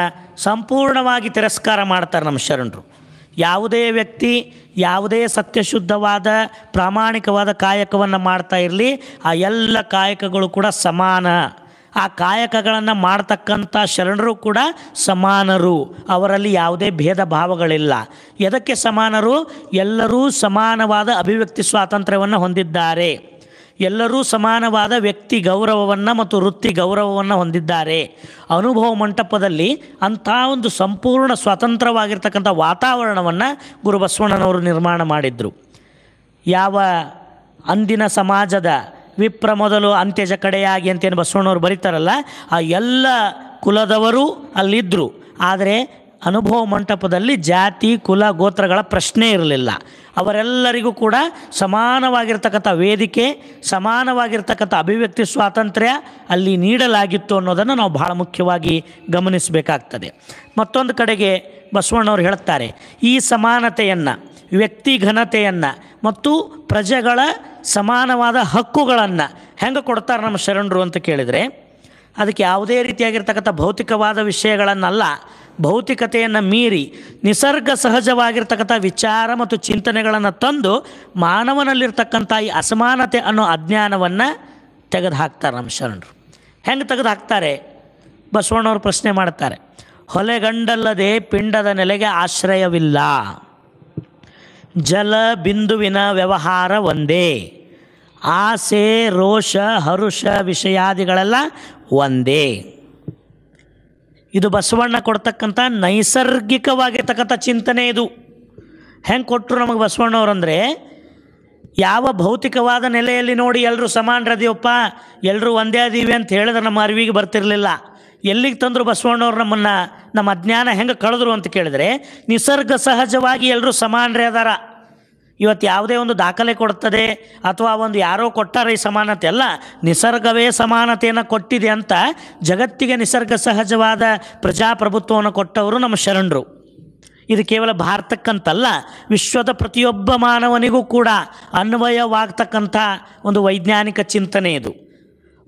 ಸಂಪೂರ್ಣವಾಗಿ ತಿರಸ್ಕಾರ ಮಾಡ್ತಾರೆ ನಮ್ಮ ಶರಣರು ಯಾವುದೇ ವ್ಯಕ್ತಿ ಯಾವುದೇ ಸತ್ಯಶುದ್ಧವಾದ ಪ್ರಾಮಾಣಿಕವಾದ ಕಾಯಕವನ್ನು ಮಾಡ್ತಾ ಇರಲಿ ಆ ಎಲ್ಲ ಕಾಯಕಗಳು ಕೂಡ ಸಮಾನ ಆ ಕಾಯಕಗಳನ್ನು ಮಾಡ್ತಕ್ಕಂಥ ಶರಣರು ಕೂಡ ಸಮಾನರು ಅವರಲ್ಲಿ ಯಾವುದೇ ಭೇದ ಭಾವಗಳಿಲ್ಲ ಎದಕ್ಕೆ ಸಮಾನರು ಎಲ್ಲರೂ ಸಮಾನವಾದ ಅಭಿವ್ಯಕ್ತಿ ಸ್ವಾತಂತ್ರ್ಯವನ್ನು ಹೊಂದಿದ್ದಾರೆ ಎಲ್ಲರೂ ಸಮಾನವಾದ ವ್ಯಕ್ತಿ ಗೌರವವನ್ನು ಮತ್ತು ವೃತ್ತಿ ಗೌರವವನ್ನು ಹೊಂದಿದ್ದಾರೆ ಅನುಭವ ಮಂಟಪದಲ್ಲಿ ಅಂಥ ಒಂದು ಸಂಪೂರ್ಣ ಸ್ವತಂತ್ರವಾಗಿರ್ತಕ್ಕಂಥ ವಾತಾವರಣವನ್ನು ಗುರುಬಸವಣ್ಣನವರು ನಿರ್ಮಾಣ ಮಾಡಿದರು ಯಾವ ಅಂದಿನ ಸಮಾಜದ ವಿಪ್ರ ಮೊದಲು ಅಂತ್ಯಜ ಕಡೆಯಾಗಿ ಅಂತೇನು ಬಸವಣ್ಣವರು ಬರೀತಾರಲ್ಲ ಆ ಎಲ್ಲ ಕುಲದವರು ಅಲ್ಲಿದ್ದರು ಆದರೆ ಅನುಭವ ಮಂಟಪದಲ್ಲಿ ಜಾತಿ ಕುಲ ಗೋತ್ರಗಳ ಪ್ರಶ್ನೆ ಇರಲಿಲ್ಲ ಅವರೆಲ್ಲರಿಗೂ ಕೂಡ ಸಮಾನವಾಗಿರ್ತಕ್ಕಂಥ ವೇದಿಕೆ ಸಮಾನವಾಗಿರ್ತಕ್ಕಂಥ ಅಭಿವ್ಯಕ್ತಿ ಸ್ವಾತಂತ್ರ್ಯ ಅಲ್ಲಿ ನೀಡಲಾಗಿತ್ತು ಅನ್ನೋದನ್ನು ನಾವು ಬಹಳ ಮುಖ್ಯವಾಗಿ ಗಮನಿಸಬೇಕಾಗ್ತದೆ ಮತ್ತೊಂದು ಕಡೆಗೆ ಬಸವಣ್ಣವರು ಹೇಳ್ತಾರೆ ಈ ಸಮಾನತೆಯನ್ನು ವ್ಯಕ್ತಿ ಘನತೆಯನ್ನು ಮತ್ತು ಪ್ರಜೆಗಳ ಸಮಾನವಾದ ಹಕ್ಕುಗಳನ್ನು ಹೆಂಗೆ ಕೊಡ್ತಾರೆ ನಮ್ಮ ಶರಣರು ಅಂತ ಕೇಳಿದರೆ ಅದಕ್ಕೆ ಯಾವುದೇ ರೀತಿಯಾಗಿರ್ತಕ್ಕಂಥ ಭೌತಿಕವಾದ ವಿಷಯಗಳನ್ನಲ್ಲ ಭೌತಿಕತೆಯನ್ನು ಮೀರಿ ನಿಸರ್ಗ ಸಹಜವಾಗಿರ್ತಕ್ಕಂಥ ವಿಚಾರ ಮತ್ತು ಚಿಂತನೆಗಳನ್ನು ತಂದು ಮಾನವನಲ್ಲಿರ್ತಕ್ಕಂಥ ಈ ಅಸಮಾನತೆ ಅನ್ನೋ ಅಜ್ಞಾನವನ್ನು ತೆಗೆದು ಹಾಕ್ತಾರೆ ನಮ್ಮ ಶರಣರು ಹೆಂಗೆ ತೆಗೆದು ಹಾಕ್ತಾರೆ ಬಸವಣ್ಣವ್ರು ಪ್ರಶ್ನೆ ಮಾಡ್ತಾರೆ ಹೊಲೆಗಂಡಲ್ಲದೆ ಪಿಂಡದ ನೆಲೆಗೆ ಆಶ್ರಯವಿಲ್ಲ ಜಲ ಬಿಂದುವಿನ ವ್ಯವಹಾರ ಒಂದೇ ಆಸೆ ರೋಷ ಹರುಷ ವಿಷಯಾದಿಗಳೆಲ್ಲ ಒಂದೇ ಇದು ಬಸವಣ್ಣ ಕೊಡ್ತಕ್ಕಂಥ ನೈಸರ್ಗಿಕವಾಗಿರ್ತಕ್ಕಂಥ ಚಿಂತನೆ ಇದು ಹೆಂಗೆ ಕೊಟ್ಟರು ನಮಗೆ ಬಸವಣ್ಣವ್ರಂದರೆ ಯಾವ ಭೌತಿಕವಾದ ನೆಲೆಯಲ್ಲಿ ನೋಡಿ ಎಲ್ಲರೂ ಸಮಾನರದೀವಪ್ಪ ಎಲ್ಲರೂ ಒಂದೇ ಅದೀವಿ ಅಂತ ಹೇಳಿದ್ರೆ ನಮ್ಮ ಅರಿವಿಗೆ ಬರ್ತಿರಲಿಲ್ಲ ಎಲ್ಲಿಗೆ ತಂದರು ಬಸವಣ್ಣವ್ರು ನಮ್ಮನ್ನು ನಮ್ಮ ಅಜ್ಞಾನ ಹೆಂಗೆ ಕಳೆದ್ರು ಅಂತ ಕೇಳಿದ್ರೆ ನಿಸರ್ಗ ಸಹಜವಾಗಿ ಎಲ್ಲರೂ ಸಮಾನರೇ ಅದಾರ ಇವತ್ತು ಯಾವುದೇ ಒಂದು ದಾಖಲೆ ಕೊಡ್ತದೆ ಅಥವಾ ಒಂದು ಯಾರೋ ಕೊಟ್ಟಾರೆ ಈ ಸಮಾನತೆ ಅಲ್ಲ ನಿಸರ್ಗವೇ ಸಮಾನತೆಯನ್ನು ಕೊಟ್ಟಿದೆ ಅಂತ ಜಗತ್ತಿಗೆ ನಿಸರ್ಗ ಸಹಜವಾದ ಪ್ರಜಾಪ್ರಭುತ್ವವನ್ನು ಕೊಟ್ಟವರು ನಮ್ಮ ಶರಣರು ಇದು ಕೇವಲ ಭಾರತಕ್ಕಂತಲ್ಲ ವಿಶ್ವದ ಪ್ರತಿಯೊಬ್ಬ ಮಾನವನಿಗೂ ಕೂಡ ಅನ್ವಯವಾಗ್ತಕ್ಕಂಥ ಒಂದು ವೈಜ್ಞಾನಿಕ ಚಿಂತನೆ ಇದು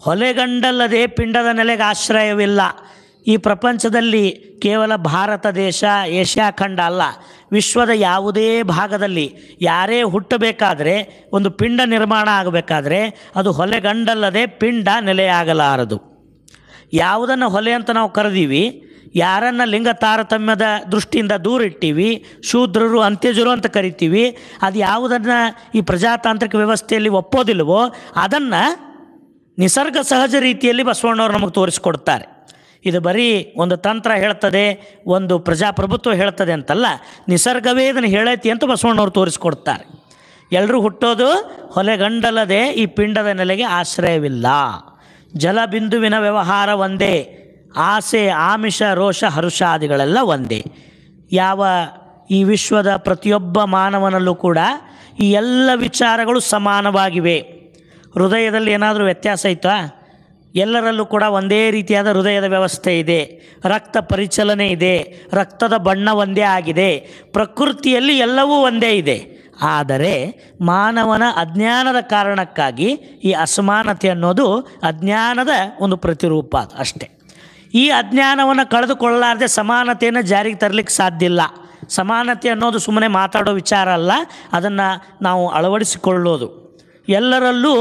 ಹೊಲೆಗಂಡಲ್ಲದೆ ಪಿಂಡದ ನೆಲೆಗೆ ಆಶ್ರಯವಿಲ್ಲ ಈ ಪ್ರಪಂಚದಲ್ಲಿ ಕೇವಲ ಭಾರತ ದೇಶ ಏಷ್ಯಾ ಖಂಡ ಅಲ್ಲ ವಿಶ್ವದ ಯಾವುದೇ ಭಾಗದಲ್ಲಿ ಯಾರೇ ಹುಟ್ಟಬೇಕಾದರೆ ಒಂದು ಪಿಂಡ ನಿರ್ಮಾಣ ಆಗಬೇಕಾದ್ರೆ ಅದು ಹೊಲೆಗಂಡಲ್ಲದೆ ಪಿಂಡ ನೆಲೆಯಾಗಲಾರದು ಯಾವುದನ್ನು ಹೊಲೆ ಅಂತ ನಾವು ಕರೆದೀವಿ ಯಾರನ್ನು ಲಿಂಗ ತಾರತಮ್ಯದ ದೃಷ್ಟಿಯಿಂದ ದೂರಿಟ್ಟಿವಿ ಶೂದ್ರರು ಅಂತ್ಯಜರು ಅಂತ ಕರಿತೀವಿ ಅದು ಯಾವುದನ್ನು ಈ ಪ್ರಜಾತಾಂತ್ರಿಕ ವ್ಯವಸ್ಥೆಯಲ್ಲಿ ಒಪ್ಪೋದಿಲ್ಲವೋ ಅದನ್ನು ನಿಸರ್ಗ ಸಹಜ ರೀತಿಯಲ್ಲಿ ಬಸವಣ್ಣವರು ನಮಗೆ ತೋರಿಸಿಕೊಡ್ತಾರೆ ಇದು ಬರೀ ಒಂದು ತಂತ್ರ ಹೇಳ್ತದೆ ಒಂದು ಪ್ರಜಾಪ್ರಭುತ್ವ ಹೇಳ್ತದೆ ಅಂತಲ್ಲ ನಿಸರ್ಗವೇ ಇದನ್ನು ಹೇಳೈತಿ ಅಂತ ಬಸವಣ್ಣವ್ರು ತೋರಿಸ್ಕೊಡ್ತಾರೆ ಎಲ್ಲರೂ ಹುಟ್ಟೋದು ಹೊಲೆಗಂಡಲ್ಲದೆ ಈ ಪಿಂಡದ ನೆಲೆಗೆ ಆಶ್ರಯವಿಲ್ಲ ಜಲಬಿಂದುವಿನ ವ್ಯವಹಾರ ಒಂದೇ ಆಸೆ ಆಮಿಷ ರೋಷ ಹರುಷಾದಿಗಳೆಲ್ಲ ಒಂದೇ ಯಾವ ಈ ವಿಶ್ವದ ಪ್ರತಿಯೊಬ್ಬ ಮಾನವನಲ್ಲೂ ಕೂಡ ಈ ಎಲ್ಲ ವಿಚಾರಗಳು ಸಮಾನವಾಗಿವೆ ಹೃದಯದಲ್ಲಿ ಏನಾದರೂ ವ್ಯತ್ಯಾಸ ಐತಾ ಎಲ್ಲರಲ್ಲೂ ಕೂಡ ಒಂದೇ ರೀತಿಯಾದ ಹೃದಯದ ವ್ಯವಸ್ಥೆ ಇದೆ ರಕ್ತ ಪರಿಚಲನೆ ಇದೆ ರಕ್ತದ ಬಣ್ಣ ಒಂದೇ ಆಗಿದೆ ಪ್ರಕೃತಿಯಲ್ಲಿ ಎಲ್ಲವೂ ಒಂದೇ ಇದೆ ಆದರೆ ಮಾನವನ ಅಜ್ಞಾನದ ಕಾರಣಕ್ಕಾಗಿ ಈ ಅಸಮಾನತೆ ಅನ್ನೋದು ಅಜ್ಞಾನದ ಒಂದು ಪ್ರತಿರೂಪ ಅಷ್ಟೆ ಈ ಅಜ್ಞಾನವನ್ನು ಕಳೆದುಕೊಳ್ಳಾರದೆ ಸಮಾನತೆಯನ್ನು ಜಾರಿಗೆ ತರಲಿಕ್ಕೆ ಸಾಧ್ಯ ಇಲ್ಲ ಸಮಾನತೆ ಅನ್ನೋದು ಸುಮ್ಮನೆ ಮಾತಾಡೋ ವಿಚಾರ ಅಲ್ಲ ಅದನ್ನು ನಾವು ಅಳವಡಿಸಿಕೊಳ್ಳೋದು ಎಲ್ಲರಲ್ಲೂ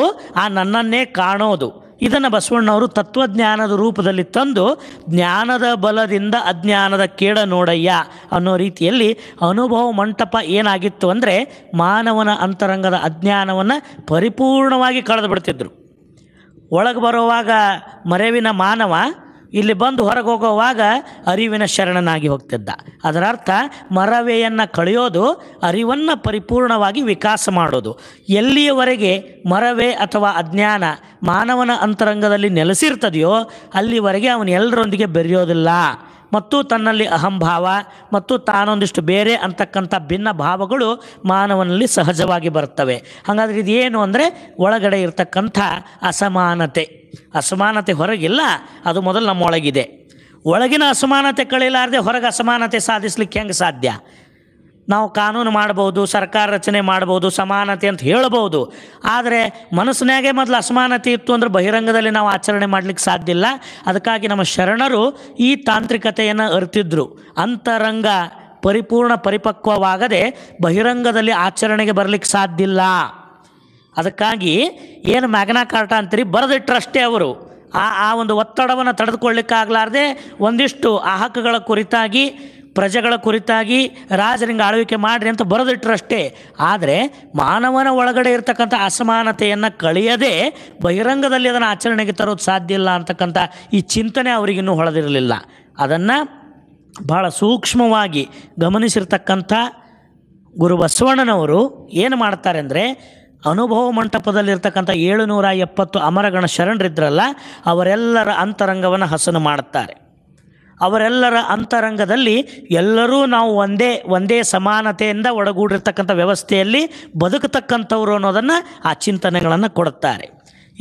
ಆ ನನ್ನನ್ನೇ ಕಾಣೋದು ಇದನ್ನು ಬಸವಣ್ಣವರು ತತ್ವಜ್ಞಾನದ ರೂಪದಲ್ಲಿ ತಂದು ಜ್ಞಾನದ ಬಲದಿಂದ ಅಜ್ಞಾನದ ಕೇಡ ನೋಡಯ್ಯ ಅನ್ನೋ ರೀತಿಯಲ್ಲಿ ಅನುಭವ ಮಂಟಪ ಏನಾಗಿತ್ತು ಅಂದರೆ ಮಾನವನ ಅಂತರಂಗದ ಅಜ್ಞಾನವನ್ನು ಪರಿಪೂರ್ಣವಾಗಿ ಕಳೆದು ಬಿಡ್ತಿದ್ರು ಒಳಗೆ ಬರುವಾಗ ಮರೆವಿನ ಮಾನವ ಇಲ್ಲಿ ಬಂದು ಹೊರಗೆ ಹೋಗುವಾಗ ಅರಿವಿನ ಶರಣನಾಗಿ ಹೋಗ್ತಿದ್ದ ಅದರ ಅರ್ಥ ಮರವೆಯನ್ನು ಕಳೆಯೋದು ಅರಿವನ್ನು ಪರಿಪೂರ್ಣವಾಗಿ ವಿಕಾಸ ಮಾಡೋದು ಎಲ್ಲಿಯವರೆಗೆ ಮರವೇ ಅಥವಾ ಅಜ್ಞಾನ ಮಾನವನ ಅಂತರಂಗದಲ್ಲಿ ನೆಲೆಸಿರ್ತದೆಯೋ ಅಲ್ಲಿವರೆಗೆ ಅವನು ಎಲ್ಲರೊಂದಿಗೆ ಬೆರೆಯೋದಿಲ್ಲ ಮತ್ತು ತನ್ನಲ್ಲಿ ಅಹಂಭಾವ ಮತ್ತು ತಾನೊಂದಿಷ್ಟು ಬೇರೆ ಅಂತಕ್ಕಂಥ ಭಿನ್ನ ಭಾವಗಳು ಮಾನವನಲ್ಲಿ ಸಹಜವಾಗಿ ಬರುತ್ತವೆ ಹಾಗಾದರೆ ಇದೇನು ಅಂದರೆ ಒಳಗಡೆ ಇರತಕ್ಕಂಥ ಅಸಮಾನತೆ ಅಸಮಾನತೆ ಹೊರಗಿಲ್ಲ ಅದು ಮೊದಲು ನಮ್ಮೊಳಗಿದೆ ಒಳಗಿನ ಅಸಮಾನತೆ ಕಳೆಯಲಾರದೆ ಹೊರಗೆ ಅಸಮಾನತೆ ಸಾಧಿಸಲಿಕ್ಕೆ ಹೆಂಗೆ ಸಾಧ್ಯ ನಾವು ಕಾನೂನು ಮಾಡ್ಬೋದು ಸರ್ಕಾರ ರಚನೆ ಮಾಡ್ಬೋದು ಸಮಾನತೆ ಅಂತ ಹೇಳ್ಬೋದು ಆದರೆ ಮನಸ್ಸಿನಾಗೆ ಮೊದಲು ಅಸಮಾನತೆ ಇತ್ತು ಅಂದರೆ ಬಹಿರಂಗದಲ್ಲಿ ನಾವು ಆಚರಣೆ ಮಾಡಲಿಕ್ಕೆ ಸಾಧ್ಯ ಇಲ್ಲ ಅದಕ್ಕಾಗಿ ನಮ್ಮ ಶರಣರು ಈ ತಾಂತ್ರಿಕತೆಯನ್ನು ಅರ್ತಿದ್ರು ಅಂತರಂಗ ಪರಿಪೂರ್ಣ ಪರಿಪಕ್ವವಾಗದೆ ಬಹಿರಂಗದಲ್ಲಿ ಆಚರಣೆಗೆ ಬರಲಿಕ್ಕೆ ಸಾಧ್ಯ ಇಲ್ಲ ಅದಕ್ಕಾಗಿ ಏನು ಮ್ಯಾಗ್ನಾ ಕಾರ್ಟ ಅಂತೀರಿ ಬರೆದಿಟ್ಟರಷ್ಟೇ ಅವರು ಆ ಆ ಒಂದು ಒತ್ತಡವನ್ನು ತಡೆದುಕೊಳ್ಳಿಕ್ಕಾಗಲಾರ್ದೆ ಒಂದಿಷ್ಟು ಆ ಹಕ್ಕುಗಳ ಕುರಿತಾಗಿ ಪ್ರಜೆಗಳ ಕುರಿತಾಗಿ ರಾಜರಿಂಗ್ ಆಳ್ವಿಕೆ ಮಾಡಿರಿ ಅಂತ ಬರೆದಿಟ್ಟರಷ್ಟೇ ಆದರೆ ಮಾನವನ ಒಳಗಡೆ ಇರತಕ್ಕಂಥ ಅಸಮಾನತೆಯನ್ನು ಕಳೆಯದೆ ಬಹಿರಂಗದಲ್ಲಿ ಅದನ್ನು ಆಚರಣೆಗೆ ತರೋದು ಸಾಧ್ಯ ಇಲ್ಲ ಅಂತಕ್ಕಂಥ ಈ ಚಿಂತನೆ ಅವರಿಗಿನ್ನೂ ಹೊಳೆದಿರಲಿಲ್ಲ ಅದನ್ನು ಬಹಳ ಸೂಕ್ಷ್ಮವಾಗಿ ಗಮನಿಸಿರ್ತಕ್ಕಂಥ ಗುರು ಬಸವಣ್ಣನವರು ಏನು ಮಾಡ್ತಾರೆ ಅಂದರೆ ಅನುಭವ ಮಂಟಪದಲ್ಲಿರ್ತಕ್ಕಂಥ ಏಳುನೂರ ಎಪ್ಪತ್ತು ಅಮರಗಣ ಶರಣರಿದ್ರಲ್ಲ ಅವರೆಲ್ಲರ ಅಂತರಂಗವನ್ನು ಹಸನು ಮಾಡುತ್ತಾರೆ ಅವರೆಲ್ಲರ ಅಂತರಂಗದಲ್ಲಿ ಎಲ್ಲರೂ ನಾವು ಒಂದೇ ಒಂದೇ ಸಮಾನತೆಯಿಂದ ಒಳಗೂಡಿರ್ತಕ್ಕಂಥ ವ್ಯವಸ್ಥೆಯಲ್ಲಿ ಬದುಕತಕ್ಕಂಥವ್ರು ಅನ್ನೋದನ್ನು ಆ ಚಿಂತನೆಗಳನ್ನು ಕೊಡುತ್ತಾರೆ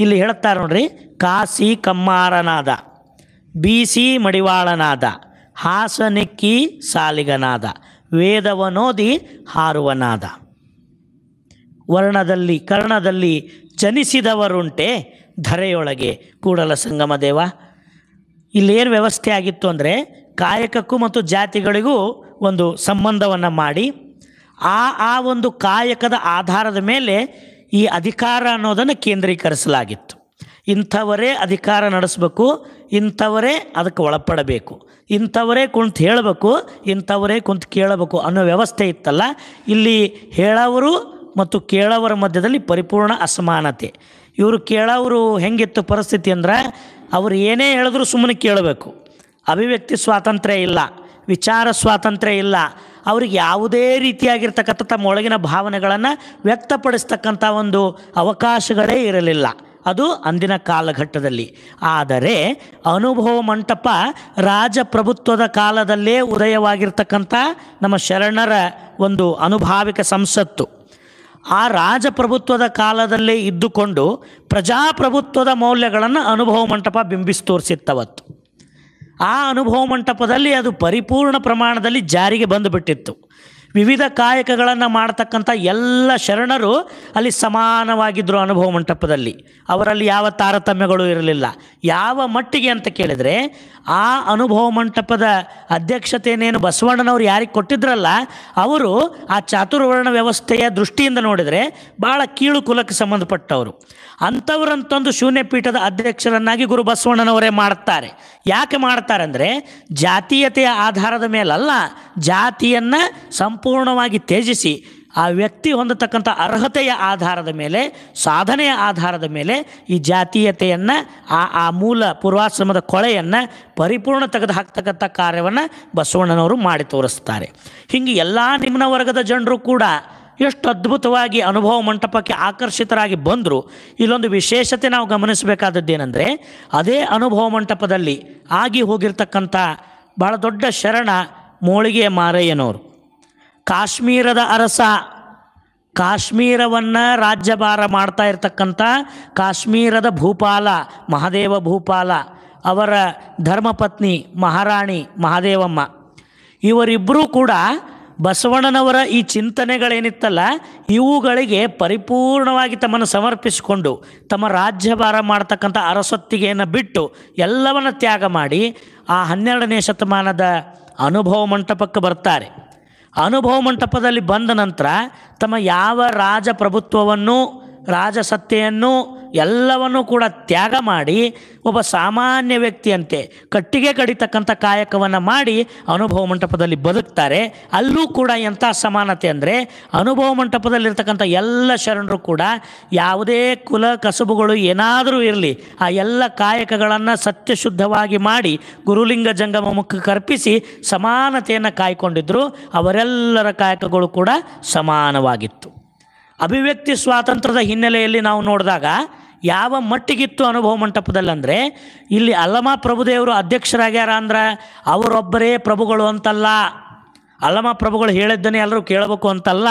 ಇಲ್ಲಿ ಹೇಳುತ್ತಾರೆ ನೋಡ್ರಿ ಕಾಸಿ ಕಮ್ಮಾರನಾದ ಬೀಸಿ ಮಡಿವಾಳನಾದ ಹಾಸನಿಕ್ಕಿ ಸಾಲಿಗನಾದ ವೇದವನೋದಿ ಹಾರುವನಾದ ವರ್ಣದಲ್ಲಿ ಕರ್ಣದಲ್ಲಿ ಜನಿಸಿದವರುಂಟೆ ಧರೆಯೊಳಗೆ ಕೂಡಲ ಸಂಗಮ ದೇವ ಇಲ್ಲೇನು ವ್ಯವಸ್ಥೆ ಆಗಿತ್ತು ಅಂದರೆ ಕಾಯಕಕ್ಕೂ ಮತ್ತು ಜಾತಿಗಳಿಗೂ ಒಂದು ಸಂಬಂಧವನ್ನು ಮಾಡಿ ಆ ಆ ಒಂದು ಕಾಯಕದ ಆಧಾರದ ಮೇಲೆ ಈ ಅಧಿಕಾರ ಅನ್ನೋದನ್ನು ಕೇಂದ್ರೀಕರಿಸಲಾಗಿತ್ತು ಇಂಥವರೇ ಅಧಿಕಾರ ನಡೆಸಬೇಕು ಇಂಥವರೇ ಅದಕ್ಕೆ ಒಳಪಡಬೇಕು ಇಂಥವರೇ ಕುಂತು ಹೇಳಬೇಕು ಇಂಥವರೇ ಕುಂತು ಕೇಳಬೇಕು ಅನ್ನೋ ವ್ಯವಸ್ಥೆ ಇತ್ತಲ್ಲ ಇಲ್ಲಿ ಹೇಳವರು ಮತ್ತು ಕೇಳೋವರ ಮಧ್ಯದಲ್ಲಿ ಪರಿಪೂರ್ಣ ಅಸಮಾನತೆ ಇವರು ಕೇಳೋರು ಹೆಂಗಿತ್ತು ಪರಿಸ್ಥಿತಿ ಅಂದ್ರೆ ಅವರು ಏನೇ ಹೇಳಿದ್ರು ಸುಮ್ಮನೆ ಕೇಳಬೇಕು ಅಭಿವ್ಯಕ್ತಿ ಸ್ವಾತಂತ್ರ್ಯ ಇಲ್ಲ ವಿಚಾರ ಸ್ವಾತಂತ್ರ್ಯ ಇಲ್ಲ ಅವ್ರಿಗೆ ಯಾವುದೇ ರೀತಿಯಾಗಿರ್ತಕ್ಕಂಥ ತಮ್ಮ ಒಳಗಿನ ಭಾವನೆಗಳನ್ನು ವ್ಯಕ್ತಪಡಿಸ್ತಕ್ಕಂಥ ಒಂದು ಅವಕಾಶಗಳೇ ಇರಲಿಲ್ಲ ಅದು ಅಂದಿನ ಕಾಲಘಟ್ಟದಲ್ಲಿ ಆದರೆ ಅನುಭವ ಮಂಟಪ ರಾಜಪ್ರಭುತ್ವದ ಕಾಲದಲ್ಲೇ ಉದಯವಾಗಿರ್ತಕ್ಕಂಥ ನಮ್ಮ ಶರಣರ ಒಂದು ಅನುಭಾವಿಕ ಸಂಸತ್ತು ಆ ರಾಜಪ್ರಭುತ್ವದ ಕಾಲದಲ್ಲೇ ಇದ್ದುಕೊಂಡು ಪ್ರಜಾಪ್ರಭುತ್ವದ ಮೌಲ್ಯಗಳನ್ನು ಅನುಭವ ಮಂಟಪ ಬಿಂಬಿಸಿ ತೋರಿಸಿತ್ತವತ್ತು ಆ ಅನುಭವ ಮಂಟಪದಲ್ಲಿ ಅದು ಪರಿಪೂರ್ಣ ಪ್ರಮಾಣದಲ್ಲಿ ಜಾರಿಗೆ ಬಂದುಬಿಟ್ಟಿತ್ತು ವಿವಿಧ ಕಾಯಕಗಳನ್ನು ಮಾಡತಕ್ಕಂಥ ಎಲ್ಲ ಶರಣರು ಅಲ್ಲಿ ಸಮಾನವಾಗಿದ್ದರು ಅನುಭವ ಮಂಟಪದಲ್ಲಿ ಅವರಲ್ಲಿ ಯಾವ ತಾರತಮ್ಯಗಳು ಇರಲಿಲ್ಲ ಯಾವ ಮಟ್ಟಿಗೆ ಅಂತ ಕೇಳಿದರೆ ಆ ಅನುಭವ ಮಂಟಪದ ಅಧ್ಯಕ್ಷತೆಯನ್ನೇನು ಬಸವಣ್ಣನವರು ಯಾರಿಗೆ ಕೊಟ್ಟಿದ್ರಲ್ಲ ಅವರು ಆ ಚಾತುರ್ವರ್ಣ ವ್ಯವಸ್ಥೆಯ ದೃಷ್ಟಿಯಿಂದ ನೋಡಿದರೆ ಭಾಳ ಕೀಳು ಕುಲಕ್ಕೆ ಸಂಬಂಧಪಟ್ಟವರು ಶೂನ್ಯ ಶೂನ್ಯಪೀಠದ ಅಧ್ಯಕ್ಷರನ್ನಾಗಿ ಗುರು ಬಸವಣ್ಣನವರೇ ಮಾಡ್ತಾರೆ ಯಾಕೆ ಮಾಡ್ತಾರೆ ಅಂದರೆ ಜಾತೀಯತೆಯ ಆಧಾರದ ಮೇಲಲ್ಲ ಜಾತಿಯನ್ನು ಸಂಪ ಸಂಪೂರ್ಣವಾಗಿ ತ್ಯಜಿಸಿ ಆ ವ್ಯಕ್ತಿ ಹೊಂದತಕ್ಕಂಥ ಅರ್ಹತೆಯ ಆಧಾರದ ಮೇಲೆ ಸಾಧನೆಯ ಆಧಾರದ ಮೇಲೆ ಈ ಜಾತೀಯತೆಯನ್ನು ಆ ಆ ಮೂಲ ಪೂರ್ವಾಶ್ರಮದ ಕೊಳೆಯನ್ನು ಪರಿಪೂರ್ಣ ತೆಗೆದು ಹಾಕ್ತಕ್ಕಂಥ ಕಾರ್ಯವನ್ನು ಬಸವಣ್ಣನವರು ಮಾಡಿ ತೋರಿಸ್ತಾರೆ ಹೀಗೆ ಎಲ್ಲ ನಿಮ್ನ ವರ್ಗದ ಜನರು ಕೂಡ ಎಷ್ಟು ಅದ್ಭುತವಾಗಿ ಅನುಭವ ಮಂಟಪಕ್ಕೆ ಆಕರ್ಷಿತರಾಗಿ ಬಂದರು ಇಲ್ಲೊಂದು ವಿಶೇಷತೆ ನಾವು ಗಮನಿಸಬೇಕಾದದ್ದೇನೆಂದರೆ ಅದೇ ಅನುಭವ ಮಂಟಪದಲ್ಲಿ ಆಗಿ ಹೋಗಿರ್ತಕ್ಕಂಥ ಭಾಳ ದೊಡ್ಡ ಶರಣ ಮೋಳಿಗೆ ಮಾರಯ್ಯನವರು ಕಾಶ್ಮೀರದ ಅರಸ ಕಾಶ್ಮೀರವನ್ನು ರಾಜ್ಯಭಾರ ಮಾಡ್ತಾ ಇರತಕ್ಕಂಥ ಕಾಶ್ಮೀರದ ಭೂಪಾಲ ಮಹಾದೇವ ಭೂಪಾಲ ಅವರ ಧರ್ಮಪತ್ನಿ ಮಹಾರಾಣಿ ಮಹಾದೇವಮ್ಮ ಇವರಿಬ್ಬರೂ ಕೂಡ ಬಸವಣ್ಣನವರ ಈ ಚಿಂತನೆಗಳೇನಿತ್ತಲ್ಲ ಇವುಗಳಿಗೆ ಪರಿಪೂರ್ಣವಾಗಿ ತಮ್ಮನ್ನು ಸಮರ್ಪಿಸಿಕೊಂಡು ತಮ್ಮ ರಾಜ್ಯಭಾರ ಮಾಡ್ತಕ್ಕಂಥ ಅರಸೊತ್ತಿಗೆಯನ್ನು ಬಿಟ್ಟು ಎಲ್ಲವನ್ನು ತ್ಯಾಗ ಮಾಡಿ ಆ ಹನ್ನೆರಡನೇ ಶತಮಾನದ ಅನುಭವ ಮಂಟಪಕ್ಕೆ ಬರ್ತಾರೆ ಅನುಭವ ಮಂಟಪದಲ್ಲಿ ಬಂದ ನಂತರ ತಮ್ಮ ಯಾವ ರಾಜಪ್ರಭುತ್ವವನ್ನು ರಾಜಸತ್ತೆಯನ್ನು ಎಲ್ಲವನ್ನೂ ಕೂಡ ತ್ಯಾಗ ಮಾಡಿ ಒಬ್ಬ ಸಾಮಾನ್ಯ ವ್ಯಕ್ತಿಯಂತೆ ಕಟ್ಟಿಗೆ ಕಡಿತಕ್ಕಂಥ ಕಾಯಕವನ್ನು ಮಾಡಿ ಅನುಭವ ಮಂಟಪದಲ್ಲಿ ಬದುಕ್ತಾರೆ ಅಲ್ಲೂ ಕೂಡ ಎಂಥ ಸಮಾನತೆ ಅಂದರೆ ಅನುಭವ ಮಂಟಪದಲ್ಲಿರ್ತಕ್ಕಂಥ ಎಲ್ಲ ಶರಣರು ಕೂಡ ಯಾವುದೇ ಕುಲ ಕಸುಬುಗಳು ಏನಾದರೂ ಇರಲಿ ಆ ಎಲ್ಲ ಕಾಯಕಗಳನ್ನು ಸತ್ಯಶುದ್ಧವಾಗಿ ಮಾಡಿ ಗುರುಲಿಂಗ ಜಂಗಮ ಮುಖ ಕರ್ಪಿಸಿ ಸಮಾನತೆಯನ್ನು ಕಾಯ್ಕೊಂಡಿದ್ದರು ಅವರೆಲ್ಲರ ಕಾಯಕಗಳು ಕೂಡ ಸಮಾನವಾಗಿತ್ತು ಅಭಿವ್ಯಕ್ತಿ ಸ್ವಾತಂತ್ರ್ಯದ ಹಿನ್ನೆಲೆಯಲ್ಲಿ ನಾವು ನೋಡಿದಾಗ ಯಾವ ಮಟ್ಟಿಗಿತ್ತು ಅನುಭವ ಮಂಟಪದಲ್ಲಿ ಅಂದರೆ ಇಲ್ಲಿ ಅಲ್ಲಮ ಪ್ರಭುದೇವರು ಅಧ್ಯಕ್ಷರಾಗ್ಯಾರ ಅಂದ್ರೆ ಅವರೊಬ್ಬರೇ ಪ್ರಭುಗಳು ಅಂತಲ್ಲ ಅಲ್ಲಮ ಪ್ರಭುಗಳು ಹೇಳಿದ್ದನ್ನೇ ಎಲ್ಲರೂ ಕೇಳಬೇಕು ಅಂತಲ್ಲ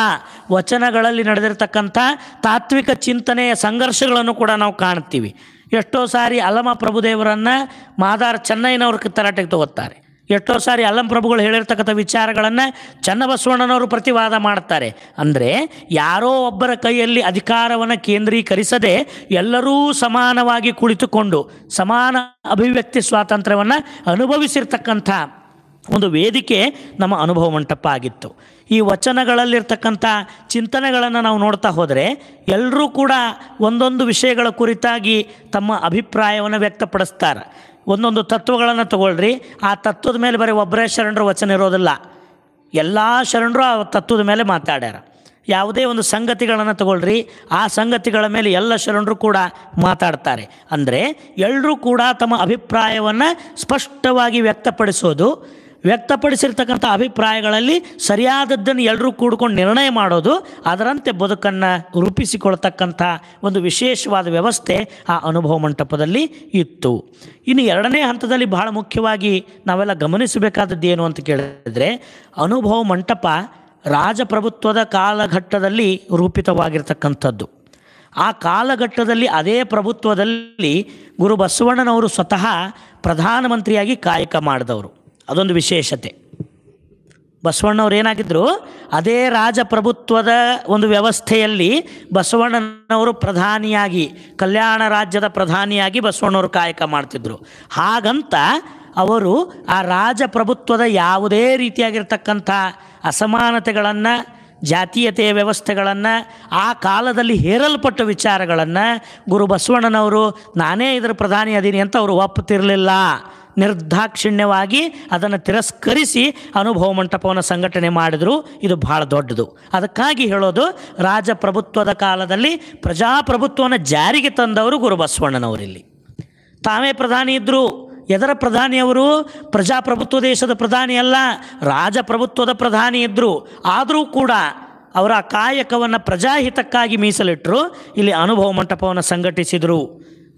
ವಚನಗಳಲ್ಲಿ ನಡೆದಿರತಕ್ಕಂಥ ತಾತ್ವಿಕ ಚಿಂತನೆಯ ಸಂಘರ್ಷಗಳನ್ನು ಕೂಡ ನಾವು ಕಾಣ್ತೀವಿ ಎಷ್ಟೋ ಸಾರಿ ಅಲ್ಲಮ ಪ್ರಭುದೇವರನ್ನು ಮಾದಾರ್ ಚೆನ್ನೈನವ್ರ ತರಾಟೆಗೆ ತಗೋತಾರೆ ಎಷ್ಟೋ ಸಾರಿ ಪ್ರಭುಗಳು ಹೇಳಿರ್ತಕ್ಕಂಥ ವಿಚಾರಗಳನ್ನು ಚನ್ನಬಸವಣ್ಣನವರು ಪ್ರತಿವಾದ ಮಾಡ್ತಾರೆ ಅಂದರೆ ಯಾರೋ ಒಬ್ಬರ ಕೈಯಲ್ಲಿ ಅಧಿಕಾರವನ್ನು ಕೇಂದ್ರೀಕರಿಸದೆ ಎಲ್ಲರೂ ಸಮಾನವಾಗಿ ಕುಳಿತುಕೊಂಡು ಸಮಾನ ಅಭಿವ್ಯಕ್ತಿ ಸ್ವಾತಂತ್ರ್ಯವನ್ನು ಅನುಭವಿಸಿರ್ತಕ್ಕಂಥ ಒಂದು ವೇದಿಕೆ ನಮ್ಮ ಅನುಭವ ಮಂಟಪ ಆಗಿತ್ತು ಈ ವಚನಗಳಲ್ಲಿರ್ತಕ್ಕಂಥ ಚಿಂತನೆಗಳನ್ನು ನಾವು ನೋಡ್ತಾ ಹೋದರೆ ಎಲ್ಲರೂ ಕೂಡ ಒಂದೊಂದು ವಿಷಯಗಳ ಕುರಿತಾಗಿ ತಮ್ಮ ಅಭಿಪ್ರಾಯವನ್ನು ವ್ಯಕ್ತಪಡಿಸ್ತಾರೆ ಒಂದೊಂದು ತತ್ವಗಳನ್ನು ತಗೊಳ್ಳ್ರಿ ಆ ತತ್ವದ ಮೇಲೆ ಬರೀ ಒಬ್ಬರೇ ಶರಣರು ವಚನ ಇರೋದಿಲ್ಲ ಎಲ್ಲ ಶರಣರು ಆ ತತ್ವದ ಮೇಲೆ ಮಾತಾಡ್ಯಾರ ಯಾವುದೇ ಒಂದು ಸಂಗತಿಗಳನ್ನು ತಗೊಳ್ರಿ ಆ ಸಂಗತಿಗಳ ಮೇಲೆ ಎಲ್ಲ ಶರಣರು ಕೂಡ ಮಾತಾಡ್ತಾರೆ ಅಂದರೆ ಎಲ್ಲರೂ ಕೂಡ ತಮ್ಮ ಅಭಿಪ್ರಾಯವನ್ನು ಸ್ಪಷ್ಟವಾಗಿ ವ್ಯಕ್ತಪಡಿಸೋದು ವ್ಯಕ್ತಪಡಿಸಿರ್ತಕ್ಕಂಥ ಅಭಿಪ್ರಾಯಗಳಲ್ಲಿ ಸರಿಯಾದದ್ದನ್ನು ಎಲ್ಲರೂ ಕೂಡ್ಕೊಂಡು ನಿರ್ಣಯ ಮಾಡೋದು ಅದರಂತೆ ಬದುಕನ್ನು ರೂಪಿಸಿಕೊಳ್ತಕ್ಕಂಥ ಒಂದು ವಿಶೇಷವಾದ ವ್ಯವಸ್ಥೆ ಆ ಅನುಭವ ಮಂಟಪದಲ್ಲಿ ಇತ್ತು ಇನ್ನು ಎರಡನೇ ಹಂತದಲ್ಲಿ ಬಹಳ ಮುಖ್ಯವಾಗಿ ನಾವೆಲ್ಲ ಗಮನಿಸಬೇಕಾದದ್ದು ಏನು ಅಂತ ಕೇಳಿದ್ರೆ ಅನುಭವ ಮಂಟಪ ರಾಜಪ್ರಭುತ್ವದ ಕಾಲಘಟ್ಟದಲ್ಲಿ ರೂಪಿತವಾಗಿರ್ತಕ್ಕಂಥದ್ದು ಆ ಕಾಲಘಟ್ಟದಲ್ಲಿ ಅದೇ ಪ್ರಭುತ್ವದಲ್ಲಿ ಗುರು ಬಸವಣ್ಣನವರು ಸ್ವತಃ ಪ್ರಧಾನಮಂತ್ರಿಯಾಗಿ ಕಾಯಕ ಮಾಡಿದವರು ಅದೊಂದು ವಿಶೇಷತೆ ಬಸವಣ್ಣವ್ರು ಏನಾಗಿದ್ದರು ಅದೇ ರಾಜಪ್ರಭುತ್ವದ ಒಂದು ವ್ಯವಸ್ಥೆಯಲ್ಲಿ ಬಸವಣ್ಣನವರು ಪ್ರಧಾನಿಯಾಗಿ ಕಲ್ಯಾಣ ರಾಜ್ಯದ ಪ್ರಧಾನಿಯಾಗಿ ಬಸವಣ್ಣವರು ಕಾಯಕ ಮಾಡ್ತಿದ್ರು ಹಾಗಂತ ಅವರು ಆ ರಾಜಪ್ರಭುತ್ವದ ಯಾವುದೇ ರೀತಿಯಾಗಿರ್ತಕ್ಕಂಥ ಅಸಮಾನತೆಗಳನ್ನು ಜಾತೀಯತೆಯ ವ್ಯವಸ್ಥೆಗಳನ್ನು ಆ ಕಾಲದಲ್ಲಿ ಹೇರಲ್ಪಟ್ಟ ವಿಚಾರಗಳನ್ನು ಗುರು ಬಸವಣ್ಣನವರು ನಾನೇ ಇದರ ಪ್ರಧಾನಿ ಅದೀನಿ ಅಂತ ಅವರು ಒಪ್ಪುತ್ತಿರಲಿಲ್ಲ ನಿರ್ದಾಕ್ಷಿಣ್ಯವಾಗಿ ಅದನ್ನು ತಿರಸ್ಕರಿಸಿ ಅನುಭವ ಮಂಟಪವನ್ನು ಸಂಘಟನೆ ಮಾಡಿದರು ಇದು ಬಹಳ ದೊಡ್ಡದು ಅದಕ್ಕಾಗಿ ಹೇಳೋದು ರಾಜಪ್ರಭುತ್ವದ ಕಾಲದಲ್ಲಿ ಪ್ರಜಾಪ್ರಭುತ್ವವನ್ನು ಜಾರಿಗೆ ತಂದವರು ಗುರುಬಸವಣ್ಣನವರಿಲ್ಲಿ ತಾವೇ ಪ್ರಧಾನಿ ಇದ್ದರು ಎದರ ಪ್ರಧಾನಿಯವರು ಪ್ರಜಾಪ್ರಭುತ್ವ ದೇಶದ ಪ್ರಧಾನಿ ಅಲ್ಲ ರಾಜಪ್ರಭುತ್ವದ ಪ್ರಧಾನಿ ಇದ್ದರು ಆದರೂ ಕೂಡ ಅವರ ಕಾಯಕವನ್ನು ಪ್ರಜಾಹಿತಕ್ಕಾಗಿ ಮೀಸಲಿಟ್ಟರು ಇಲ್ಲಿ ಅನುಭವ ಮಂಟಪವನ್ನು ಸಂಘಟಿಸಿದರು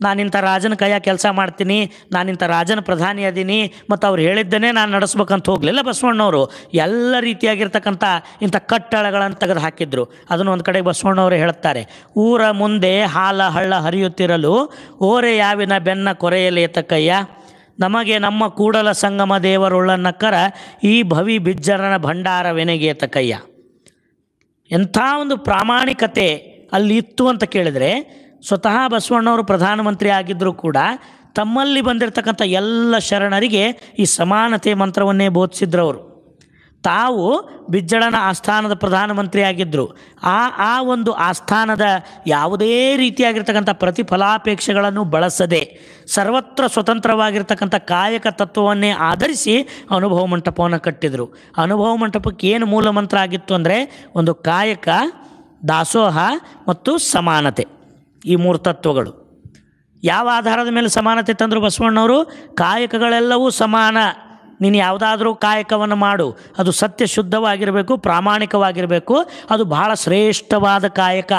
ನಾನಿಂಥ ರಾಜನ ಕೈಯ ಕೆಲಸ ಮಾಡ್ತೀನಿ ನಾನಿಂಥ ರಾಜನ ಪ್ರಧಾನಿ ಅದೀನಿ ಮತ್ತು ಅವ್ರು ಹೇಳಿದ್ದನ್ನೇ ನಾನು ನಡೆಸ್ಬೇಕಂತ ಹೋಗಲಿಲ್ಲ ಬಸವಣ್ಣವರು ಎಲ್ಲ ರೀತಿಯಾಗಿರ್ತಕ್ಕಂಥ ಇಂಥ ಕಟ್ಟಳಗಳನ್ನು ತೆಗೆದು ಹಾಕಿದ್ರು ಅದನ್ನು ಒಂದು ಕಡೆ ಬಸವಣ್ಣವರು ಹೇಳುತ್ತಾರೆ ಊರ ಮುಂದೆ ಹಾಲ ಹಳ್ಳ ಹರಿಯುತ್ತಿರಲು ಓರೆ ಯಾವಿನ ಬೆನ್ನ ಕೊರೆಯಲಿ ಏತಕ್ಕಯ್ಯ ನಮಗೆ ನಮ್ಮ ಕೂಡಲ ಸಂಗಮ ದೇವರುಳ್ಳ ನಕ್ಕರ ಈ ಭವಿ ಬಿಜ್ಜರನ ಭಂಡಾರ ಕೈಯ ಎಂಥ ಒಂದು ಪ್ರಾಮಾಣಿಕತೆ ಅಲ್ಲಿ ಇತ್ತು ಅಂತ ಕೇಳಿದರೆ ಸ್ವತಃ ಬಸವಣ್ಣವರು ಪ್ರಧಾನಮಂತ್ರಿ ಆಗಿದ್ದರೂ ಕೂಡ ತಮ್ಮಲ್ಲಿ ಬಂದಿರತಕ್ಕಂಥ ಎಲ್ಲ ಶರಣರಿಗೆ ಈ ಸಮಾನತೆ ಮಂತ್ರವನ್ನೇ ಬೋಧಿಸಿದ್ರವರು ಅವರು ತಾವು ಬಿಜ್ಜಳನ ಆಸ್ಥಾನದ ಪ್ರಧಾನಮಂತ್ರಿ ಆಗಿದ್ದರು ಆ ಆ ಒಂದು ಆಸ್ಥಾನದ ಯಾವುದೇ ರೀತಿಯಾಗಿರ್ತಕ್ಕಂಥ ಪ್ರತಿಫಲಾಪೇಕ್ಷೆಗಳನ್ನು ಬಳಸದೆ ಸರ್ವತ್ರ ಸ್ವತಂತ್ರವಾಗಿರ್ತಕ್ಕಂಥ ಕಾಯಕ ತತ್ವವನ್ನೇ ಆಧರಿಸಿ ಅನುಭವ ಮಂಟಪವನ್ನು ಕಟ್ಟಿದರು ಅನುಭವ ಮಂಟಪಕ್ಕೆ ಏನು ಮೂಲ ಮಂತ್ರ ಆಗಿತ್ತು ಅಂದರೆ ಒಂದು ಕಾಯಕ ದಾಸೋಹ ಮತ್ತು ಸಮಾನತೆ ಈ ಮೂರು ತತ್ವಗಳು ಯಾವ ಆಧಾರದ ಮೇಲೆ ಸಮಾನತೆ ತಂದರು ಬಸವಣ್ಣವರು ಕಾಯಕಗಳೆಲ್ಲವೂ ಸಮಾನ ನೀನು ಯಾವುದಾದ್ರೂ ಕಾಯಕವನ್ನು ಮಾಡು ಅದು ಸತ್ಯ ಶುದ್ಧವಾಗಿರಬೇಕು ಪ್ರಾಮಾಣಿಕವಾಗಿರಬೇಕು ಅದು ಬಹಳ ಶ್ರೇಷ್ಠವಾದ ಕಾಯಕ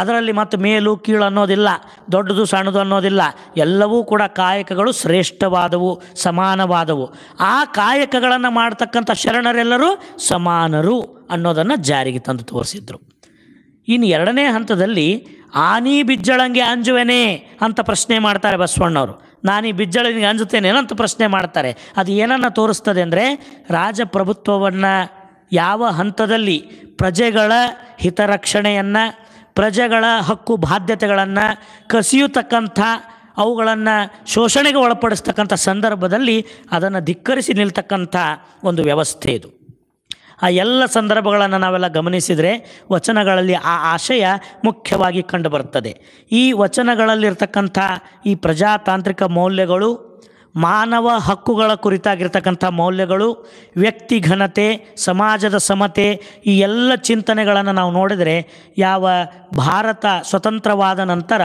ಅದರಲ್ಲಿ ಮತ್ತು ಮೇಲು ಕೀಳು ಅನ್ನೋದಿಲ್ಲ ದೊಡ್ಡದು ಸಣ್ಣದು ಅನ್ನೋದಿಲ್ಲ ಎಲ್ಲವೂ ಕೂಡ ಕಾಯಕಗಳು ಶ್ರೇಷ್ಠವಾದವು ಸಮಾನವಾದವು ಆ ಕಾಯಕಗಳನ್ನು ಮಾಡ್ತಕ್ಕಂಥ ಶರಣರೆಲ್ಲರೂ ಸಮಾನರು ಅನ್ನೋದನ್ನು ಜಾರಿಗೆ ತಂದು ತೋರಿಸಿದ್ರು ಇನ್ನು ಎರಡನೇ ಹಂತದಲ್ಲಿ ಆನಿ ಬಿಜ್ಜಳಂಗೆ ಅಂಜುವೆನೇ ಅಂತ ಪ್ರಶ್ನೆ ಮಾಡ್ತಾರೆ ಬಸವಣ್ಣವರು ನಾನೀ ಅಂಜುತ್ತೇನೆ ಅಂತ ಪ್ರಶ್ನೆ ಮಾಡ್ತಾರೆ ಅದು ಏನನ್ನು ತೋರಿಸ್ತದೆ ಅಂದರೆ ರಾಜಪ್ರಭುತ್ವವನ್ನು ಯಾವ ಹಂತದಲ್ಲಿ ಪ್ರಜೆಗಳ ಹಿತರಕ್ಷಣೆಯನ್ನು ಪ್ರಜೆಗಳ ಹಕ್ಕು ಬಾಧ್ಯತೆಗಳನ್ನು ಕಸಿಯತಕ್ಕಂಥ ಅವುಗಳನ್ನು ಶೋಷಣೆಗೆ ಒಳಪಡಿಸ್ತಕ್ಕಂಥ ಸಂದರ್ಭದಲ್ಲಿ ಅದನ್ನು ಧಿಕ್ಕರಿಸಿ ನಿಲ್ತಕ್ಕಂಥ ಒಂದು ವ್ಯವಸ್ಥೆ ಇದು ಆ ಎಲ್ಲ ಸಂದರ್ಭಗಳನ್ನು ನಾವೆಲ್ಲ ಗಮನಿಸಿದರೆ ವಚನಗಳಲ್ಲಿ ಆ ಆಶಯ ಮುಖ್ಯವಾಗಿ ಕಂಡುಬರುತ್ತದೆ ಈ ವಚನಗಳಲ್ಲಿರ್ತಕ್ಕಂಥ ಈ ಪ್ರಜಾತಾಂತ್ರಿಕ ಮೌಲ್ಯಗಳು ಮಾನವ ಹಕ್ಕುಗಳ ಕುರಿತಾಗಿರ್ತಕ್ಕಂಥ ಮೌಲ್ಯಗಳು ವ್ಯಕ್ತಿ ಘನತೆ ಸಮಾಜದ ಸಮತೆ ಈ ಎಲ್ಲ ಚಿಂತನೆಗಳನ್ನು ನಾವು ನೋಡಿದರೆ ಯಾವ ಭಾರತ ಸ್ವತಂತ್ರವಾದ ನಂತರ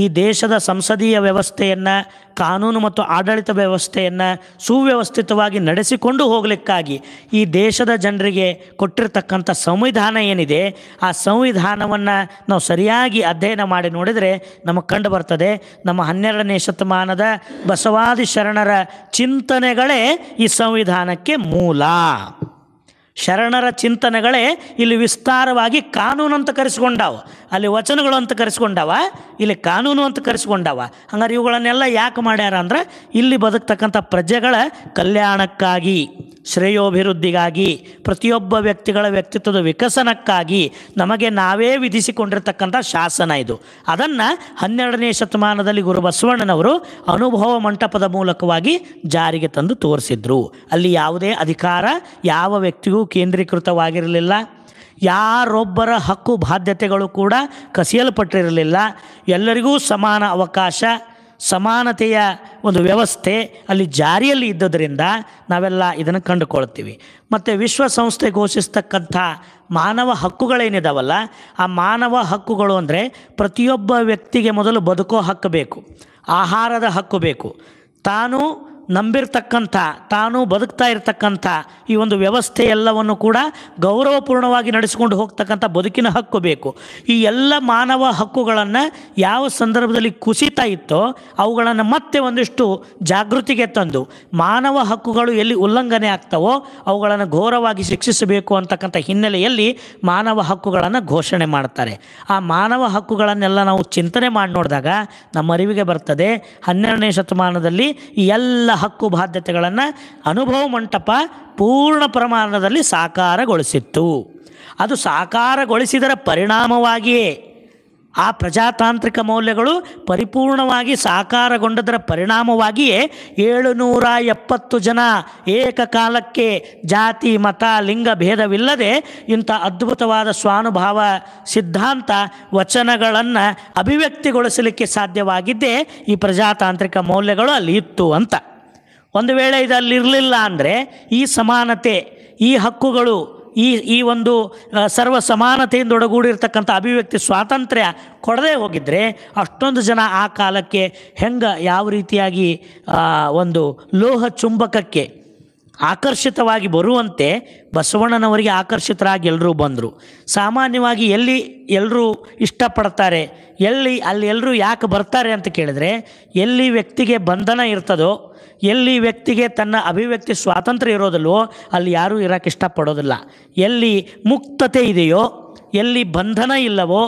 ಈ ದೇಶದ ಸಂಸದೀಯ ವ್ಯವಸ್ಥೆಯನ್ನು ಕಾನೂನು ಮತ್ತು ಆಡಳಿತ ವ್ಯವಸ್ಥೆಯನ್ನು ಸುವ್ಯವಸ್ಥಿತವಾಗಿ ನಡೆಸಿಕೊಂಡು ಹೋಗಲಿಕ್ಕಾಗಿ ಈ ದೇಶದ ಜನರಿಗೆ ಕೊಟ್ಟಿರತಕ್ಕಂಥ ಸಂವಿಧಾನ ಏನಿದೆ ಆ ಸಂವಿಧಾನವನ್ನು ನಾವು ಸರಿಯಾಗಿ ಅಧ್ಯಯನ ಮಾಡಿ ನೋಡಿದರೆ ನಮಗೆ ಕಂಡು ಬರ್ತದೆ ನಮ್ಮ ಹನ್ನೆರಡನೇ ಶತಮಾನದ ಬಸವಾದಿ ಶರಣರ ಚಿಂತನೆಗಳೇ ಈ ಸಂವಿಧಾನಕ್ಕೆ ಮೂಲ ಶರಣರ ಚಿಂತನೆಗಳೇ ಇಲ್ಲಿ ವಿಸ್ತಾರವಾಗಿ ಕಾನೂನು ಅಂತ ಕರೆಸ್ಕೊಂಡಾವ ಅಲ್ಲಿ ವಚನಗಳು ಅಂತ ಕರೆಸ್ಕೊಂಡಾವ ಇಲ್ಲಿ ಕಾನೂನು ಅಂತ ಕರೆಸ್ಕೊಂಡಾವ ಹಂಗಾರೆ ಇವುಗಳನ್ನೆಲ್ಲ ಯಾಕೆ ಮಾಡ್ಯಾರ ಅಂದ್ರೆ ಇಲ್ಲಿ ಬದುಕ್ತಕ್ಕಂಥ ಪ್ರಜೆಗಳ ಕಲ್ಯಾಣಕ್ಕಾಗಿ ಶ್ರೇಯೋಭಿವೃದ್ಧಿಗಾಗಿ ಪ್ರತಿಯೊಬ್ಬ ವ್ಯಕ್ತಿಗಳ ವ್ಯಕ್ತಿತ್ವದ ವಿಕಸನಕ್ಕಾಗಿ ನಮಗೆ ನಾವೇ ವಿಧಿಸಿಕೊಂಡಿರ್ತಕ್ಕಂಥ ಶಾಸನ ಇದು ಅದನ್ನು ಹನ್ನೆರಡನೇ ಶತಮಾನದಲ್ಲಿ ಗುರು ಬಸವಣ್ಣನವರು ಅನುಭವ ಮಂಟಪದ ಮೂಲಕವಾಗಿ ಜಾರಿಗೆ ತಂದು ತೋರಿಸಿದ್ರು ಅಲ್ಲಿ ಯಾವುದೇ ಅಧಿಕಾರ ಯಾವ ವ್ಯಕ್ತಿಗೂ ಕೇಂದ್ರೀಕೃತವಾಗಿರಲಿಲ್ಲ ಯಾರೊಬ್ಬರ ಹಕ್ಕು ಬಾಧ್ಯತೆಗಳು ಕೂಡ ಕಸಿಯಲ್ಪಟ್ಟಿರಲಿಲ್ಲ ಎಲ್ಲರಿಗೂ ಸಮಾನ ಅವಕಾಶ ಸಮಾನತೆಯ ಒಂದು ವ್ಯವಸ್ಥೆ ಅಲ್ಲಿ ಜಾರಿಯಲ್ಲಿ ಇದ್ದುದರಿಂದ ನಾವೆಲ್ಲ ಇದನ್ನು ಕಂಡುಕೊಳ್ತೀವಿ ಮತ್ತು ವಿಶ್ವಸಂಸ್ಥೆ ಘೋಷಿಸ್ತಕ್ಕಂಥ ಮಾನವ ಹಕ್ಕುಗಳೇನಿದಾವಲ್ಲ ಆ ಮಾನವ ಹಕ್ಕುಗಳು ಅಂದರೆ ಪ್ರತಿಯೊಬ್ಬ ವ್ಯಕ್ತಿಗೆ ಮೊದಲು ಬದುಕೋ ಹಕ್ಕು ಬೇಕು ಆಹಾರದ ಹಕ್ಕು ಬೇಕು ತಾನು ನಂಬಿರ್ತಕ್ಕಂಥ ತಾನು ಬದುಕ್ತಾ ಇರತಕ್ಕಂಥ ಈ ಒಂದು ವ್ಯವಸ್ಥೆ ಎಲ್ಲವನ್ನು ಕೂಡ ಗೌರವಪೂರ್ಣವಾಗಿ ನಡೆಸಿಕೊಂಡು ಹೋಗ್ತಕ್ಕಂಥ ಬದುಕಿನ ಹಕ್ಕು ಬೇಕು ಈ ಎಲ್ಲ ಮಾನವ ಹಕ್ಕುಗಳನ್ನು ಯಾವ ಸಂದರ್ಭದಲ್ಲಿ ಕುಸಿತಾ ಇತ್ತೋ ಅವುಗಳನ್ನು ಮತ್ತೆ ಒಂದಿಷ್ಟು ಜಾಗೃತಿಗೆ ತಂದು ಮಾನವ ಹಕ್ಕುಗಳು ಎಲ್ಲಿ ಉಲ್ಲಂಘನೆ ಆಗ್ತವೋ ಅವುಗಳನ್ನು ಘೋರವಾಗಿ ಶಿಕ್ಷಿಸಬೇಕು ಅಂತಕ್ಕಂಥ ಹಿನ್ನೆಲೆಯಲ್ಲಿ ಮಾನವ ಹಕ್ಕುಗಳನ್ನು ಘೋಷಣೆ ಮಾಡ್ತಾರೆ ಆ ಮಾನವ ಹಕ್ಕುಗಳನ್ನೆಲ್ಲ ನಾವು ಚಿಂತನೆ ಮಾಡಿ ನೋಡಿದಾಗ ನಮ್ಮ ಅರಿವಿಗೆ ಬರ್ತದೆ ಹನ್ನೆರಡನೇ ಶತಮಾನದಲ್ಲಿ ಎಲ್ಲ ಹಕ್ಕು ಬಾಧ್ಯತೆಗಳನ್ನು ಅನುಭವ ಮಂಟಪ ಪೂರ್ಣ ಪ್ರಮಾಣದಲ್ಲಿ ಸಾಕಾರಗೊಳಿಸಿತ್ತು ಅದು ಸಾಕಾರಗೊಳಿಸಿದರ ಪರಿಣಾಮವಾಗಿಯೇ ಆ ಪ್ರಜಾತಾಂತ್ರಿಕ ಮೌಲ್ಯಗಳು ಪರಿಪೂರ್ಣವಾಗಿ ಸಾಕಾರಗೊಂಡದರ ಪರಿಣಾಮವಾಗಿಯೇ ಏಳುನೂರ ಎಪ್ಪತ್ತು ಜನ ಏಕಕಾಲಕ್ಕೆ ಜಾತಿ ಮತ ಲಿಂಗ ಭೇದವಿಲ್ಲದೆ ಇಂಥ ಅದ್ಭುತವಾದ ಸ್ವಾನುಭಾವ ಸಿದ್ಧಾಂತ ವಚನಗಳನ್ನು ಅಭಿವ್ಯಕ್ತಿಗೊಳಿಸಲಿಕ್ಕೆ ಸಾಧ್ಯವಾಗಿದ್ದೇ ಈ ಪ್ರಜಾತಾಂತ್ರಿಕ ಮೌಲ್ಯಗಳು ಅಲ್ಲಿ ಇತ್ತು ಅಂತ ಒಂದು ವೇಳೆ ಇದಲ್ಲಿರಲಿಲ್ಲ ಅಂದರೆ ಈ ಸಮಾನತೆ ಈ ಹಕ್ಕುಗಳು ಈ ಈ ಒಂದು ಸರ್ವ ಸಮಾನತೆಯಿಂದ ಒಡಗೂಡಿರ್ತಕ್ಕಂಥ ಅಭಿವ್ಯಕ್ತಿ ಸ್ವಾತಂತ್ರ್ಯ ಕೊಡದೇ ಹೋಗಿದ್ದರೆ ಅಷ್ಟೊಂದು ಜನ ಆ ಕಾಲಕ್ಕೆ ಹೆಂಗೆ ಯಾವ ರೀತಿಯಾಗಿ ಒಂದು ಲೋಹ ಚುಂಬಕಕ್ಕೆ ಆಕರ್ಷಿತವಾಗಿ ಬರುವಂತೆ ಬಸವಣ್ಣನವರಿಗೆ ಆಕರ್ಷಿತರಾಗಿ ಎಲ್ಲರೂ ಬಂದರು ಸಾಮಾನ್ಯವಾಗಿ ಎಲ್ಲಿ ಎಲ್ಲರೂ ಇಷ್ಟಪಡ್ತಾರೆ ಎಲ್ಲಿ ಅಲ್ಲಿ ಎಲ್ಲರೂ ಯಾಕೆ ಬರ್ತಾರೆ ಅಂತ ಕೇಳಿದರೆ ಎಲ್ಲಿ ವ್ಯಕ್ತಿಗೆ ಬಂಧನ ಇರ್ತದೋ ಎಲ್ಲಿ ವ್ಯಕ್ತಿಗೆ ತನ್ನ ಅಭಿವ್ಯಕ್ತಿ ಸ್ವಾತಂತ್ರ್ಯ ಇರೋದಲ್ಲೋ ಅಲ್ಲಿ ಯಾರೂ ಇರೋಕ್ಕೆ ಇಷ್ಟಪಡೋದಿಲ್ಲ ಎಲ್ಲಿ ಮುಕ್ತತೆ ಇದೆಯೋ ಎಲ್ಲಿ ಬಂಧನ ಇಲ್ಲವೋ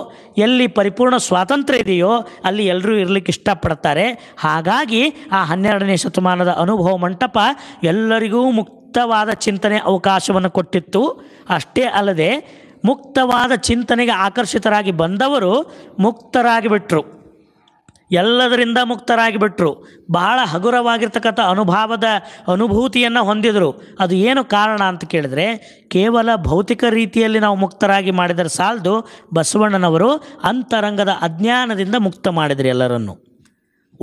ಎಲ್ಲಿ ಪರಿಪೂರ್ಣ ಸ್ವಾತಂತ್ರ್ಯ ಇದೆಯೋ ಅಲ್ಲಿ ಎಲ್ಲರೂ ಇರಲಿಕ್ಕೆ ಇಷ್ಟಪಡ್ತಾರೆ ಹಾಗಾಗಿ ಆ ಹನ್ನೆರಡನೇ ಶತಮಾನದ ಅನುಭವ ಮಂಟಪ ಎಲ್ಲರಿಗೂ ಮುಕ್ತವಾದ ಚಿಂತನೆ ಅವಕಾಶವನ್ನು ಕೊಟ್ಟಿತ್ತು ಅಷ್ಟೇ ಅಲ್ಲದೆ ಮುಕ್ತವಾದ ಚಿಂತನೆಗೆ ಆಕರ್ಷಿತರಾಗಿ ಬಂದವರು ಮುಕ್ತರಾಗಿ ಬಿಟ್ಟರು ಎಲ್ಲದರಿಂದ ಮುಕ್ತರಾಗಿಬಿಟ್ರು ಬಹಳ ಹಗುರವಾಗಿರ್ತಕ್ಕಂಥ ಅನುಭಾವದ ಅನುಭೂತಿಯನ್ನು ಹೊಂದಿದರು ಅದು ಏನು ಕಾರಣ ಅಂತ ಕೇಳಿದ್ರೆ ಕೇವಲ ಭೌತಿಕ ರೀತಿಯಲ್ಲಿ ನಾವು ಮುಕ್ತರಾಗಿ ಮಾಡಿದರೆ ಸಾಲದು ಬಸವಣ್ಣನವರು ಅಂತರಂಗದ ಅಜ್ಞಾನದಿಂದ ಮುಕ್ತ ಮಾಡಿದರು ಎಲ್ಲರನ್ನು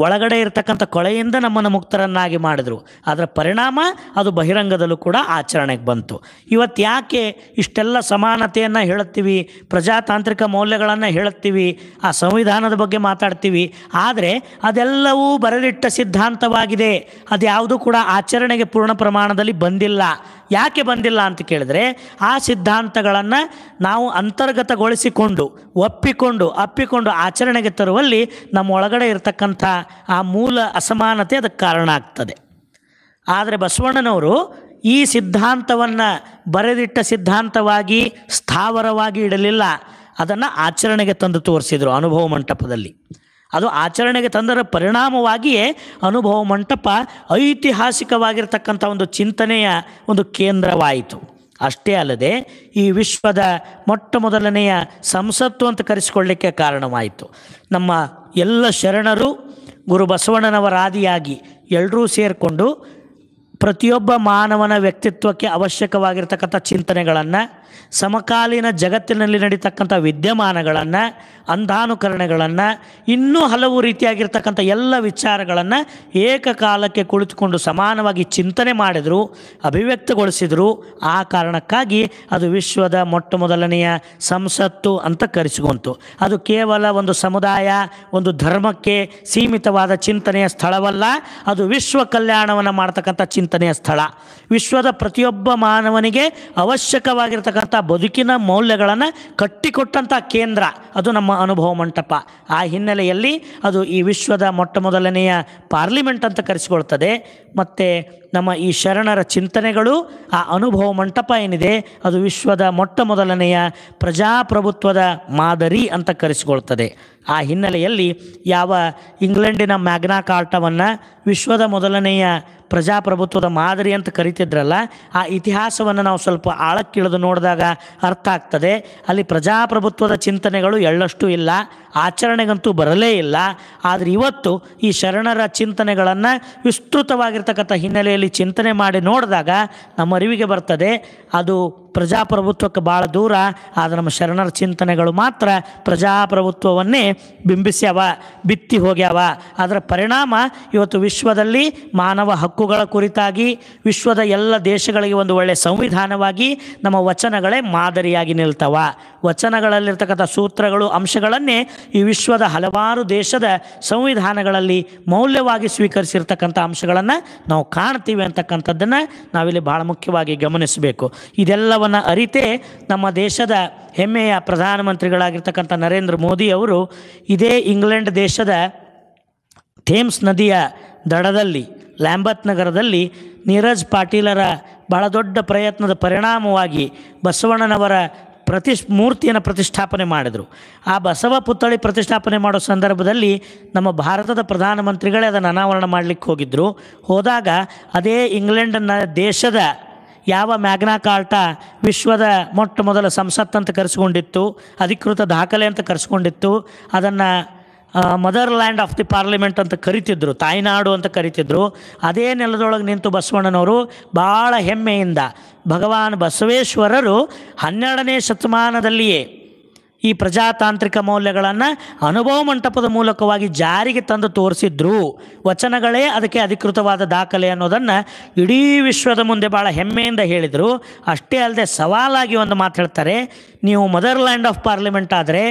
ಒಳಗಡೆ ಇರತಕ್ಕಂಥ ಕೊಳೆಯಿಂದ ನಮ್ಮನ್ನು ಮುಕ್ತರನ್ನಾಗಿ ಮಾಡಿದರು ಅದರ ಪರಿಣಾಮ ಅದು ಬಹಿರಂಗದಲ್ಲೂ ಕೂಡ ಆಚರಣೆಗೆ ಬಂತು ಇವತ್ತು ಯಾಕೆ ಇಷ್ಟೆಲ್ಲ ಸಮಾನತೆಯನ್ನು ಹೇಳುತ್ತೀವಿ ಪ್ರಜಾತಾಂತ್ರಿಕ ಮೌಲ್ಯಗಳನ್ನು ಹೇಳುತ್ತೀವಿ ಆ ಸಂವಿಧಾನದ ಬಗ್ಗೆ ಮಾತಾಡ್ತೀವಿ ಆದರೆ ಅದೆಲ್ಲವೂ ಬರಲಿಟ್ಟ ಸಿದ್ಧಾಂತವಾಗಿದೆ ಅದು ಯಾವುದೂ ಕೂಡ ಆಚರಣೆಗೆ ಪೂರ್ಣ ಪ್ರಮಾಣದಲ್ಲಿ ಬಂದಿಲ್ಲ ಯಾಕೆ ಬಂದಿಲ್ಲ ಅಂತ ಕೇಳಿದ್ರೆ ಆ ಸಿದ್ಧಾಂತಗಳನ್ನು ನಾವು ಅಂತರ್ಗತಗೊಳಿಸಿಕೊಂಡು ಒಪ್ಪಿಕೊಂಡು ಅಪ್ಪಿಕೊಂಡು ಆಚರಣೆಗೆ ತರುವಲ್ಲಿ ನಮ್ಮ ಒಳಗಡೆ ಇರತಕ್ಕಂಥ ಆ ಮೂಲ ಅಸಮಾನತೆ ಅದಕ್ಕೆ ಕಾರಣ ಆಗ್ತದೆ ಆದರೆ ಬಸವಣ್ಣನವರು ಈ ಸಿದ್ಧಾಂತವನ್ನು ಬರೆದಿಟ್ಟ ಸಿದ್ಧಾಂತವಾಗಿ ಸ್ಥಾವರವಾಗಿ ಇಡಲಿಲ್ಲ ಅದನ್ನು ಆಚರಣೆಗೆ ತಂದು ತೋರಿಸಿದರು ಅನುಭವ ಮಂಟಪದಲ್ಲಿ ಅದು ಆಚರಣೆಗೆ ತಂದರ ಪರಿಣಾಮವಾಗಿಯೇ ಅನುಭವ ಮಂಟಪ ಐತಿಹಾಸಿಕವಾಗಿರ್ತಕ್ಕಂಥ ಒಂದು ಚಿಂತನೆಯ ಒಂದು ಕೇಂದ್ರವಾಯಿತು ಅಷ್ಟೇ ಅಲ್ಲದೆ ಈ ವಿಶ್ವದ ಮೊಟ್ಟ ಮೊದಲನೆಯ ಸಂಸತ್ತು ಅಂತ ಕರೆಸಿಕೊಳ್ಳಿಕ್ಕೆ ಕಾರಣವಾಯಿತು ನಮ್ಮ ಎಲ್ಲ ಶರಣರು ಗುರು ಬಸವಣ್ಣನವರಾದಿಯಾಗಿ ಎಲ್ಲರೂ ಸೇರಿಕೊಂಡು ಪ್ರತಿಯೊಬ್ಬ ಮಾನವನ ವ್ಯಕ್ತಿತ್ವಕ್ಕೆ ಅವಶ್ಯಕವಾಗಿರ್ತಕ್ಕಂಥ ಚಿಂತನೆಗಳನ್ನು ಸಮಕಾಲೀನ ಜಗತ್ತಿನಲ್ಲಿ ನಡೀತಕ್ಕಂಥ ವಿದ್ಯಮಾನಗಳನ್ನು ಅಂಧಾನುಕರಣೆಗಳನ್ನು ಇನ್ನೂ ಹಲವು ರೀತಿಯಾಗಿರ್ತಕ್ಕಂಥ ಎಲ್ಲ ವಿಚಾರಗಳನ್ನು ಏಕಕಾಲಕ್ಕೆ ಕುಳಿತುಕೊಂಡು ಸಮಾನವಾಗಿ ಚಿಂತನೆ ಮಾಡಿದರು ಅಭಿವ್ಯಕ್ತಗೊಳಿಸಿದರು ಆ ಕಾರಣಕ್ಕಾಗಿ ಅದು ವಿಶ್ವದ ಮೊಟ್ಟ ಮೊದಲನೆಯ ಸಂಸತ್ತು ಅಂತ ಕರೆಸಿಕೊಂತು ಅದು ಕೇವಲ ಒಂದು ಸಮುದಾಯ ಒಂದು ಧರ್ಮಕ್ಕೆ ಸೀಮಿತವಾದ ಚಿಂತನೆಯ ಸ್ಥಳವಲ್ಲ ಅದು ವಿಶ್ವ ಕಲ್ಯಾಣವನ್ನು ಮಾಡ್ತಕ್ಕಂಥ ಚಿಂತನೆ ಚಿಂತನೆಯ ಸ್ಥಳ ವಿಶ್ವದ ಪ್ರತಿಯೊಬ್ಬ ಮಾನವನಿಗೆ ಅವಶ್ಯಕವಾಗಿರ್ತಕ್ಕಂಥ ಬದುಕಿನ ಮೌಲ್ಯಗಳನ್ನು ಕಟ್ಟಿಕೊಟ್ಟಂಥ ಕೇಂದ್ರ ಅದು ನಮ್ಮ ಅನುಭವ ಮಂಟಪ ಆ ಹಿನ್ನೆಲೆಯಲ್ಲಿ ಅದು ಈ ವಿಶ್ವದ ಮೊಟ್ಟ ಮೊದಲನೆಯ ಪಾರ್ಲಿಮೆಂಟ್ ಅಂತ ಕರೆಸಿಕೊಳ್ತದೆ ಮತ್ತು ನಮ್ಮ ಈ ಶರಣರ ಚಿಂತನೆಗಳು ಆ ಅನುಭವ ಮಂಟಪ ಏನಿದೆ ಅದು ವಿಶ್ವದ ಮೊಟ್ಟ ಮೊದಲನೆಯ ಪ್ರಜಾಪ್ರಭುತ್ವದ ಮಾದರಿ ಅಂತ ಕರೆಸಿಕೊಳ್ತದೆ ಆ ಹಿನ್ನೆಲೆಯಲ್ಲಿ ಯಾವ ಇಂಗ್ಲೆಂಡಿನ ಮ್ಯಾಗ್ನಾ ಕಾರ್ಟವನ್ನು ವಿಶ್ವದ ಮೊದಲನೆಯ ಪ್ರಜಾಪ್ರಭುತ್ವದ ಮಾದರಿ ಅಂತ ಕರಿತಿದ್ರಲ್ಲ ಆ ಇತಿಹಾಸವನ್ನು ನಾವು ಸ್ವಲ್ಪ ಆಳಕ್ಕಿಳಿದು ನೋಡಿದಾಗ ಅರ್ಥ ಆಗ್ತದೆ ಅಲ್ಲಿ ಪ್ರಜಾಪ್ರಭುತ್ವದ ಚಿಂತನೆಗಳು ಎಳ್ಳಷ್ಟು ಇಲ್ಲ ಆಚರಣೆಗಂತೂ ಬರಲೇ ಇಲ್ಲ ಆದರೆ ಇವತ್ತು ಈ ಶರಣರ ಚಿಂತನೆಗಳನ್ನು ವಿಸ್ತೃತವಾಗಿರ್ತಕ್ಕಂಥ ಹಿನ್ನೆಲೆಯಲ್ಲಿ ಚಿಂತನೆ ಮಾಡಿ ನೋಡಿದಾಗ ನಮ್ಮ ಅರಿವಿಗೆ ಬರ್ತದೆ ಅದು ಪ್ರಜಾಪ್ರಭುತ್ವಕ್ಕೆ ಭಾಳ ದೂರ ಆದರೆ ನಮ್ಮ ಶರಣರ ಚಿಂತನೆಗಳು ಮಾತ್ರ ಪ್ರಜಾಪ್ರಭುತ್ವವನ್ನೇ ಬಿಂಬಿಸ್ಯಾವ ಬಿತ್ತಿ ಹೋಗ್ಯಾವ ಅದರ ಪರಿಣಾಮ ಇವತ್ತು ವಿಶ್ವದಲ್ಲಿ ಮಾನವ ಹಕ್ಕುಗಳ ಕುರಿತಾಗಿ ವಿಶ್ವದ ಎಲ್ಲ ದೇಶಗಳಿಗೆ ಒಂದು ಒಳ್ಳೆಯ ಸಂವಿಧಾನವಾಗಿ ನಮ್ಮ ವಚನಗಳೇ ಮಾದರಿಯಾಗಿ ನಿಲ್ತವ ವಚನಗಳಲ್ಲಿರ್ತಕ್ಕಂಥ ಸೂತ್ರಗಳು ಅಂಶಗಳನ್ನೇ ಈ ವಿಶ್ವದ ಹಲವಾರು ದೇಶದ ಸಂವಿಧಾನಗಳಲ್ಲಿ ಮೌಲ್ಯವಾಗಿ ಸ್ವೀಕರಿಸಿರ್ತಕ್ಕಂಥ ಅಂಶಗಳನ್ನು ನಾವು ಕಾಣ್ತೀವಿ ಅಂತಕ್ಕಂಥದ್ದನ್ನು ನಾವಿಲ್ಲಿ ಭಾಳ ಮುಖ್ಯವಾಗಿ ಗಮನಿಸಬೇಕು ಇದೆಲ್ಲ ವನ್ನ ಅರಿತೇ ನಮ್ಮ ದೇಶದ ಹೆಮ್ಮೆಯ ಪ್ರಧಾನಮಂತ್ರಿಗಳಾಗಿರ್ತಕ್ಕಂಥ ನರೇಂದ್ರ ಮೋದಿ ಅವರು ಇದೇ ಇಂಗ್ಲೆಂಡ್ ದೇಶದ ಥೇಮ್ಸ್ ನದಿಯ ದಡದಲ್ಲಿ ಲ್ಯಾಂಬತ್ ನಗರದಲ್ಲಿ ನೀರಜ್ ಪಾಟೀಲರ ಬಹಳ ದೊಡ್ಡ ಪ್ರಯತ್ನದ ಪರಿಣಾಮವಾಗಿ ಬಸವಣ್ಣನವರ ಪ್ರತಿಷ್ ಮೂರ್ತಿಯನ್ನು ಪ್ರತಿಷ್ಠಾಪನೆ ಮಾಡಿದರು ಆ ಬಸವ ಪುತ್ಥಳಿ ಪ್ರತಿಷ್ಠಾಪನೆ ಮಾಡೋ ಸಂದರ್ಭದಲ್ಲಿ ನಮ್ಮ ಭಾರತದ ಪ್ರಧಾನಮಂತ್ರಿಗಳೇ ಅದನ್ನು ಅನಾವರಣ ಮಾಡಲಿಕ್ಕೆ ಹೋಗಿದ್ದರು ಹೋದಾಗ ಅದೇ ಇಂಗ್ಲೆಂಡನ್ನ ದೇಶದ ಯಾವ ಮ್ಯಾಗ್ನಾ ಕಾರ್ಟಾ ವಿಶ್ವದ ಮೊಟ್ಟ ಮೊದಲ ಸಂಸತ್ ಅಂತ ಕರೆಸ್ಕೊಂಡಿತ್ತು ಅಧಿಕೃತ ದಾಖಲೆ ಅಂತ ಕರೆಸ್ಕೊಂಡಿತ್ತು ಅದನ್ನು motherland of the parliament ಅಂತ ಕರಿತಿದ್ರು ತಾಯ್ನಾಡು ಅಂತ ಕರಿತಿದ್ರು ಅದೇ ನೆಲದೊಳಗೆ ನಿಂತು ಬಸವಣ್ಣನವರು ಭಾಳ ಹೆಮ್ಮೆಯಿಂದ ಭಗವಾನ್ ಬಸವೇಶ್ವರರು ಹನ್ನೆರಡನೇ ಶತಮಾನದಲ್ಲಿಯೇ ಈ ಪ್ರಜಾತಾಂತ್ರಿಕ ಮೌಲ್ಯಗಳನ್ನು ಅನುಭವ ಮಂಟಪದ ಮೂಲಕವಾಗಿ ಜಾರಿಗೆ ತಂದು ತೋರಿಸಿದ್ರು ವಚನಗಳೇ ಅದಕ್ಕೆ ಅಧಿಕೃತವಾದ ದಾಖಲೆ ಅನ್ನೋದನ್ನು ಇಡೀ ವಿಶ್ವದ ಮುಂದೆ ಭಾಳ ಹೆಮ್ಮೆಯಿಂದ ಹೇಳಿದರು ಅಷ್ಟೇ ಅಲ್ಲದೆ ಸವಾಲಾಗಿ ಒಂದು ಮಾತು ಹೇಳ್ತಾರೆ ನೀವು ಮದರ್ಲ್ಯಾಂಡ್ ಆಫ್ ಪಾರ್ಲಿಮೆಂಟ್ ಆದರೆ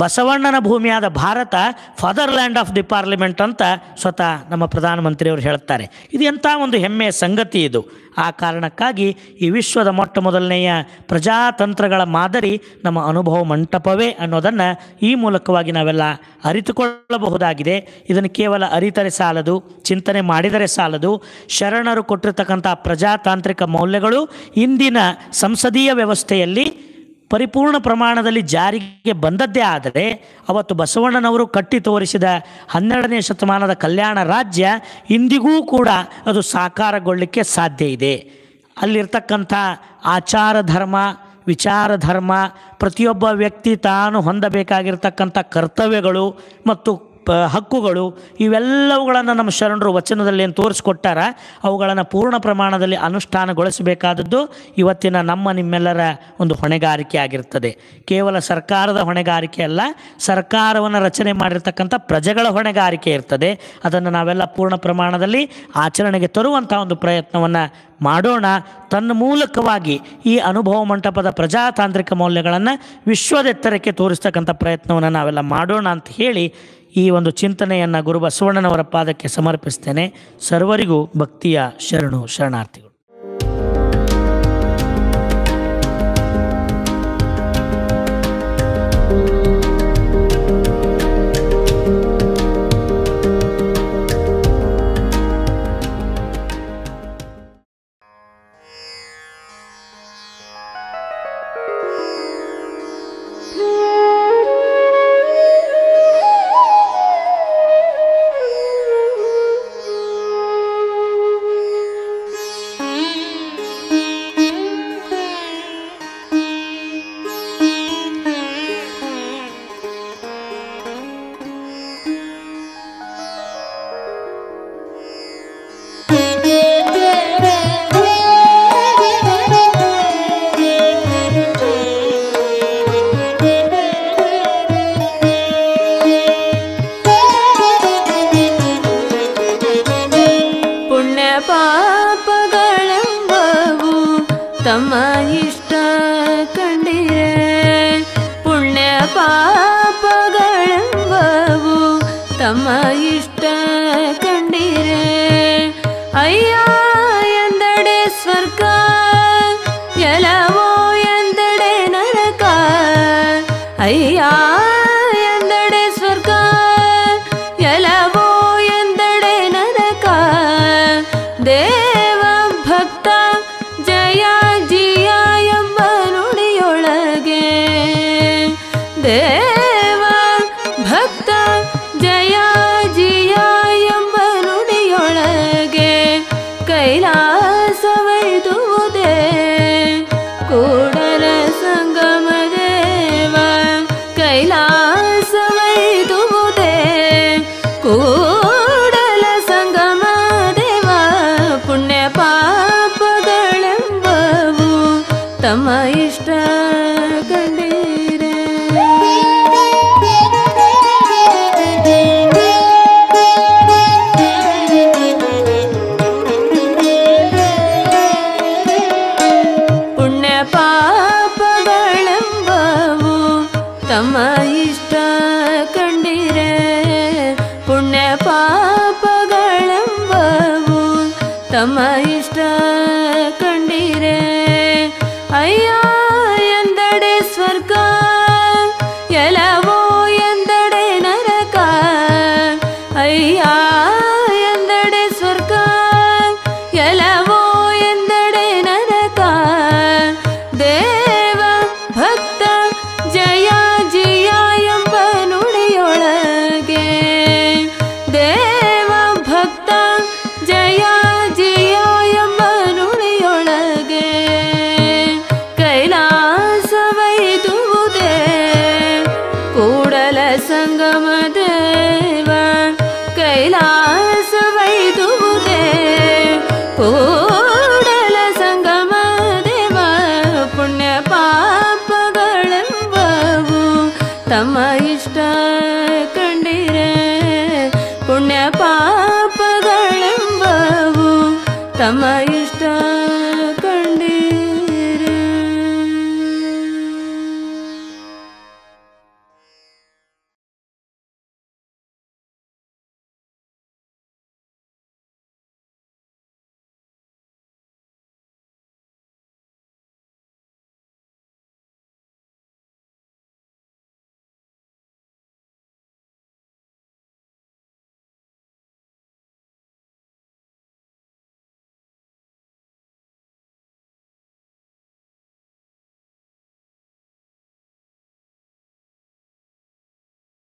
ಬಸವಣ್ಣನ ಭೂಮಿಯಾದ Bharat fatherland of the parliament ಅಂತ ಸ್ವತಃ ನಮ್ಮ ಪ್ರಧಾನಮಂತ್ರಿಯವರು ಹೇಳುತ್ತಾರೆ ಇದು ಎಂಥ ಒಂದು ಹೆಮ್ಮೆಯ ಸಂಗತಿ ಇದು ಆ ಕಾರಣಕ್ಕಾಗಿ ಈ ವಿಶ್ವದ ಮೊಟ್ಟ ಮೊದಲನೆಯ ಪ್ರಜಾತಂತ್ರಗಳ ಮಾದರಿ ನಮ್ಮ ಅನುಭವ ಮಂಟಪ ಅನ್ನೋದನ್ನು ಈ ಮೂಲಕವಾಗಿ ನಾವೆಲ್ಲ ಅರಿತುಕೊಳ್ಳಬಹುದಾಗಿದೆ ಇದನ್ನು ಕೇವಲ ಅರಿತರೆ ಸಾಲದು ಚಿಂತನೆ ಮಾಡಿದರೆ ಸಾಲದು ಶರಣರು ಕೊಟ್ಟಿರ್ತಕ್ಕಂಥ ಪ್ರಜಾತಾಂತ್ರಿಕ ಮೌಲ್ಯಗಳು ಇಂದಿನ ಸಂಸದೀಯ ವ್ಯವಸ್ಥೆಯಲ್ಲಿ ಪರಿಪೂರ್ಣ ಪ್ರಮಾಣದಲ್ಲಿ ಜಾರಿಗೆ ಬಂದದ್ದೇ ಆದರೆ ಅವತ್ತು ಬಸವಣ್ಣನವರು ಕಟ್ಟಿ ತೋರಿಸಿದ ಹನ್ನೆರಡನೇ ಶತಮಾನದ ಕಲ್ಯಾಣ ರಾಜ್ಯ ಇಂದಿಗೂ ಕೂಡ ಅದು ಸಾಕಾರಗೊಳ್ಳಲಿಕ್ಕೆ ಸಾಧ್ಯ ಇದೆ ಅಲ್ಲಿರ್ತಕ್ಕಂಥ ಆಚಾರ ಧರ್ಮ ವಿಚಾರ ಧರ್ಮ ಪ್ರತಿಯೊಬ್ಬ ವ್ಯಕ್ತಿ ತಾನು ಹೊಂದಬೇಕಾಗಿರ್ತಕ್ಕಂಥ ಕರ್ತವ್ಯಗಳು ಮತ್ತು ಪ ಹಕ್ಕುಗಳು ಇವೆಲ್ಲವುಗಳನ್ನು ನಮ್ಮ ಶರಣರು ವಚನದಲ್ಲಿ ಏನು ತೋರಿಸ್ಕೊಟ್ಟಾರ ಅವುಗಳನ್ನು ಪೂರ್ಣ ಪ್ರಮಾಣದಲ್ಲಿ ಅನುಷ್ಠಾನಗೊಳಿಸಬೇಕಾದದ್ದು ಇವತ್ತಿನ ನಮ್ಮ ನಿಮ್ಮೆಲ್ಲರ ಒಂದು ಹೊಣೆಗಾರಿಕೆ ಆಗಿರ್ತದೆ ಕೇವಲ ಸರ್ಕಾರದ ಹೊಣೆಗಾರಿಕೆ ಅಲ್ಲ ಸರ್ಕಾರವನ್ನು ರಚನೆ ಮಾಡಿರ್ತಕ್ಕಂಥ ಪ್ರಜೆಗಳ ಹೊಣೆಗಾರಿಕೆ ಇರ್ತದೆ ಅದನ್ನು ನಾವೆಲ್ಲ ಪೂರ್ಣ ಪ್ರಮಾಣದಲ್ಲಿ ಆಚರಣೆಗೆ ತರುವಂಥ ಒಂದು ಪ್ರಯತ್ನವನ್ನು ಮಾಡೋಣ ತನ್ನ ಮೂಲಕವಾಗಿ ಈ ಅನುಭವ ಮಂಟಪದ ಪ್ರಜಾತಾಂತ್ರಿಕ ಮೌಲ್ಯಗಳನ್ನು ವಿಶ್ವದೆತ್ತರಕ್ಕೆ ತೋರಿಸ್ತಕ್ಕಂಥ ಪ್ರಯತ್ನವನ್ನು ನಾವೆಲ್ಲ ಮಾಡೋಣ ಅಂತ ಹೇಳಿ ಈ ಒಂದು ಚಿಂತನೆಯನ್ನು ಗುರು ಬಸವಣ್ಣನವರ ಪಾದಕ್ಕೆ ಸಮರ್ಪಿಸ್ತೇನೆ ಸರ್ವರಿಗೂ ಭಕ್ತಿಯ ಶರಣು ಶರಣಾರ್ಥಿಗಳು
ತಮ್ಮ ಇಷ್ಟ ಕಂಡಿರೆ ಪುಣ್ಯ ಪಾಪಗಳೆಂಬವು ತಮ್ಮ ಇಷ್ಟ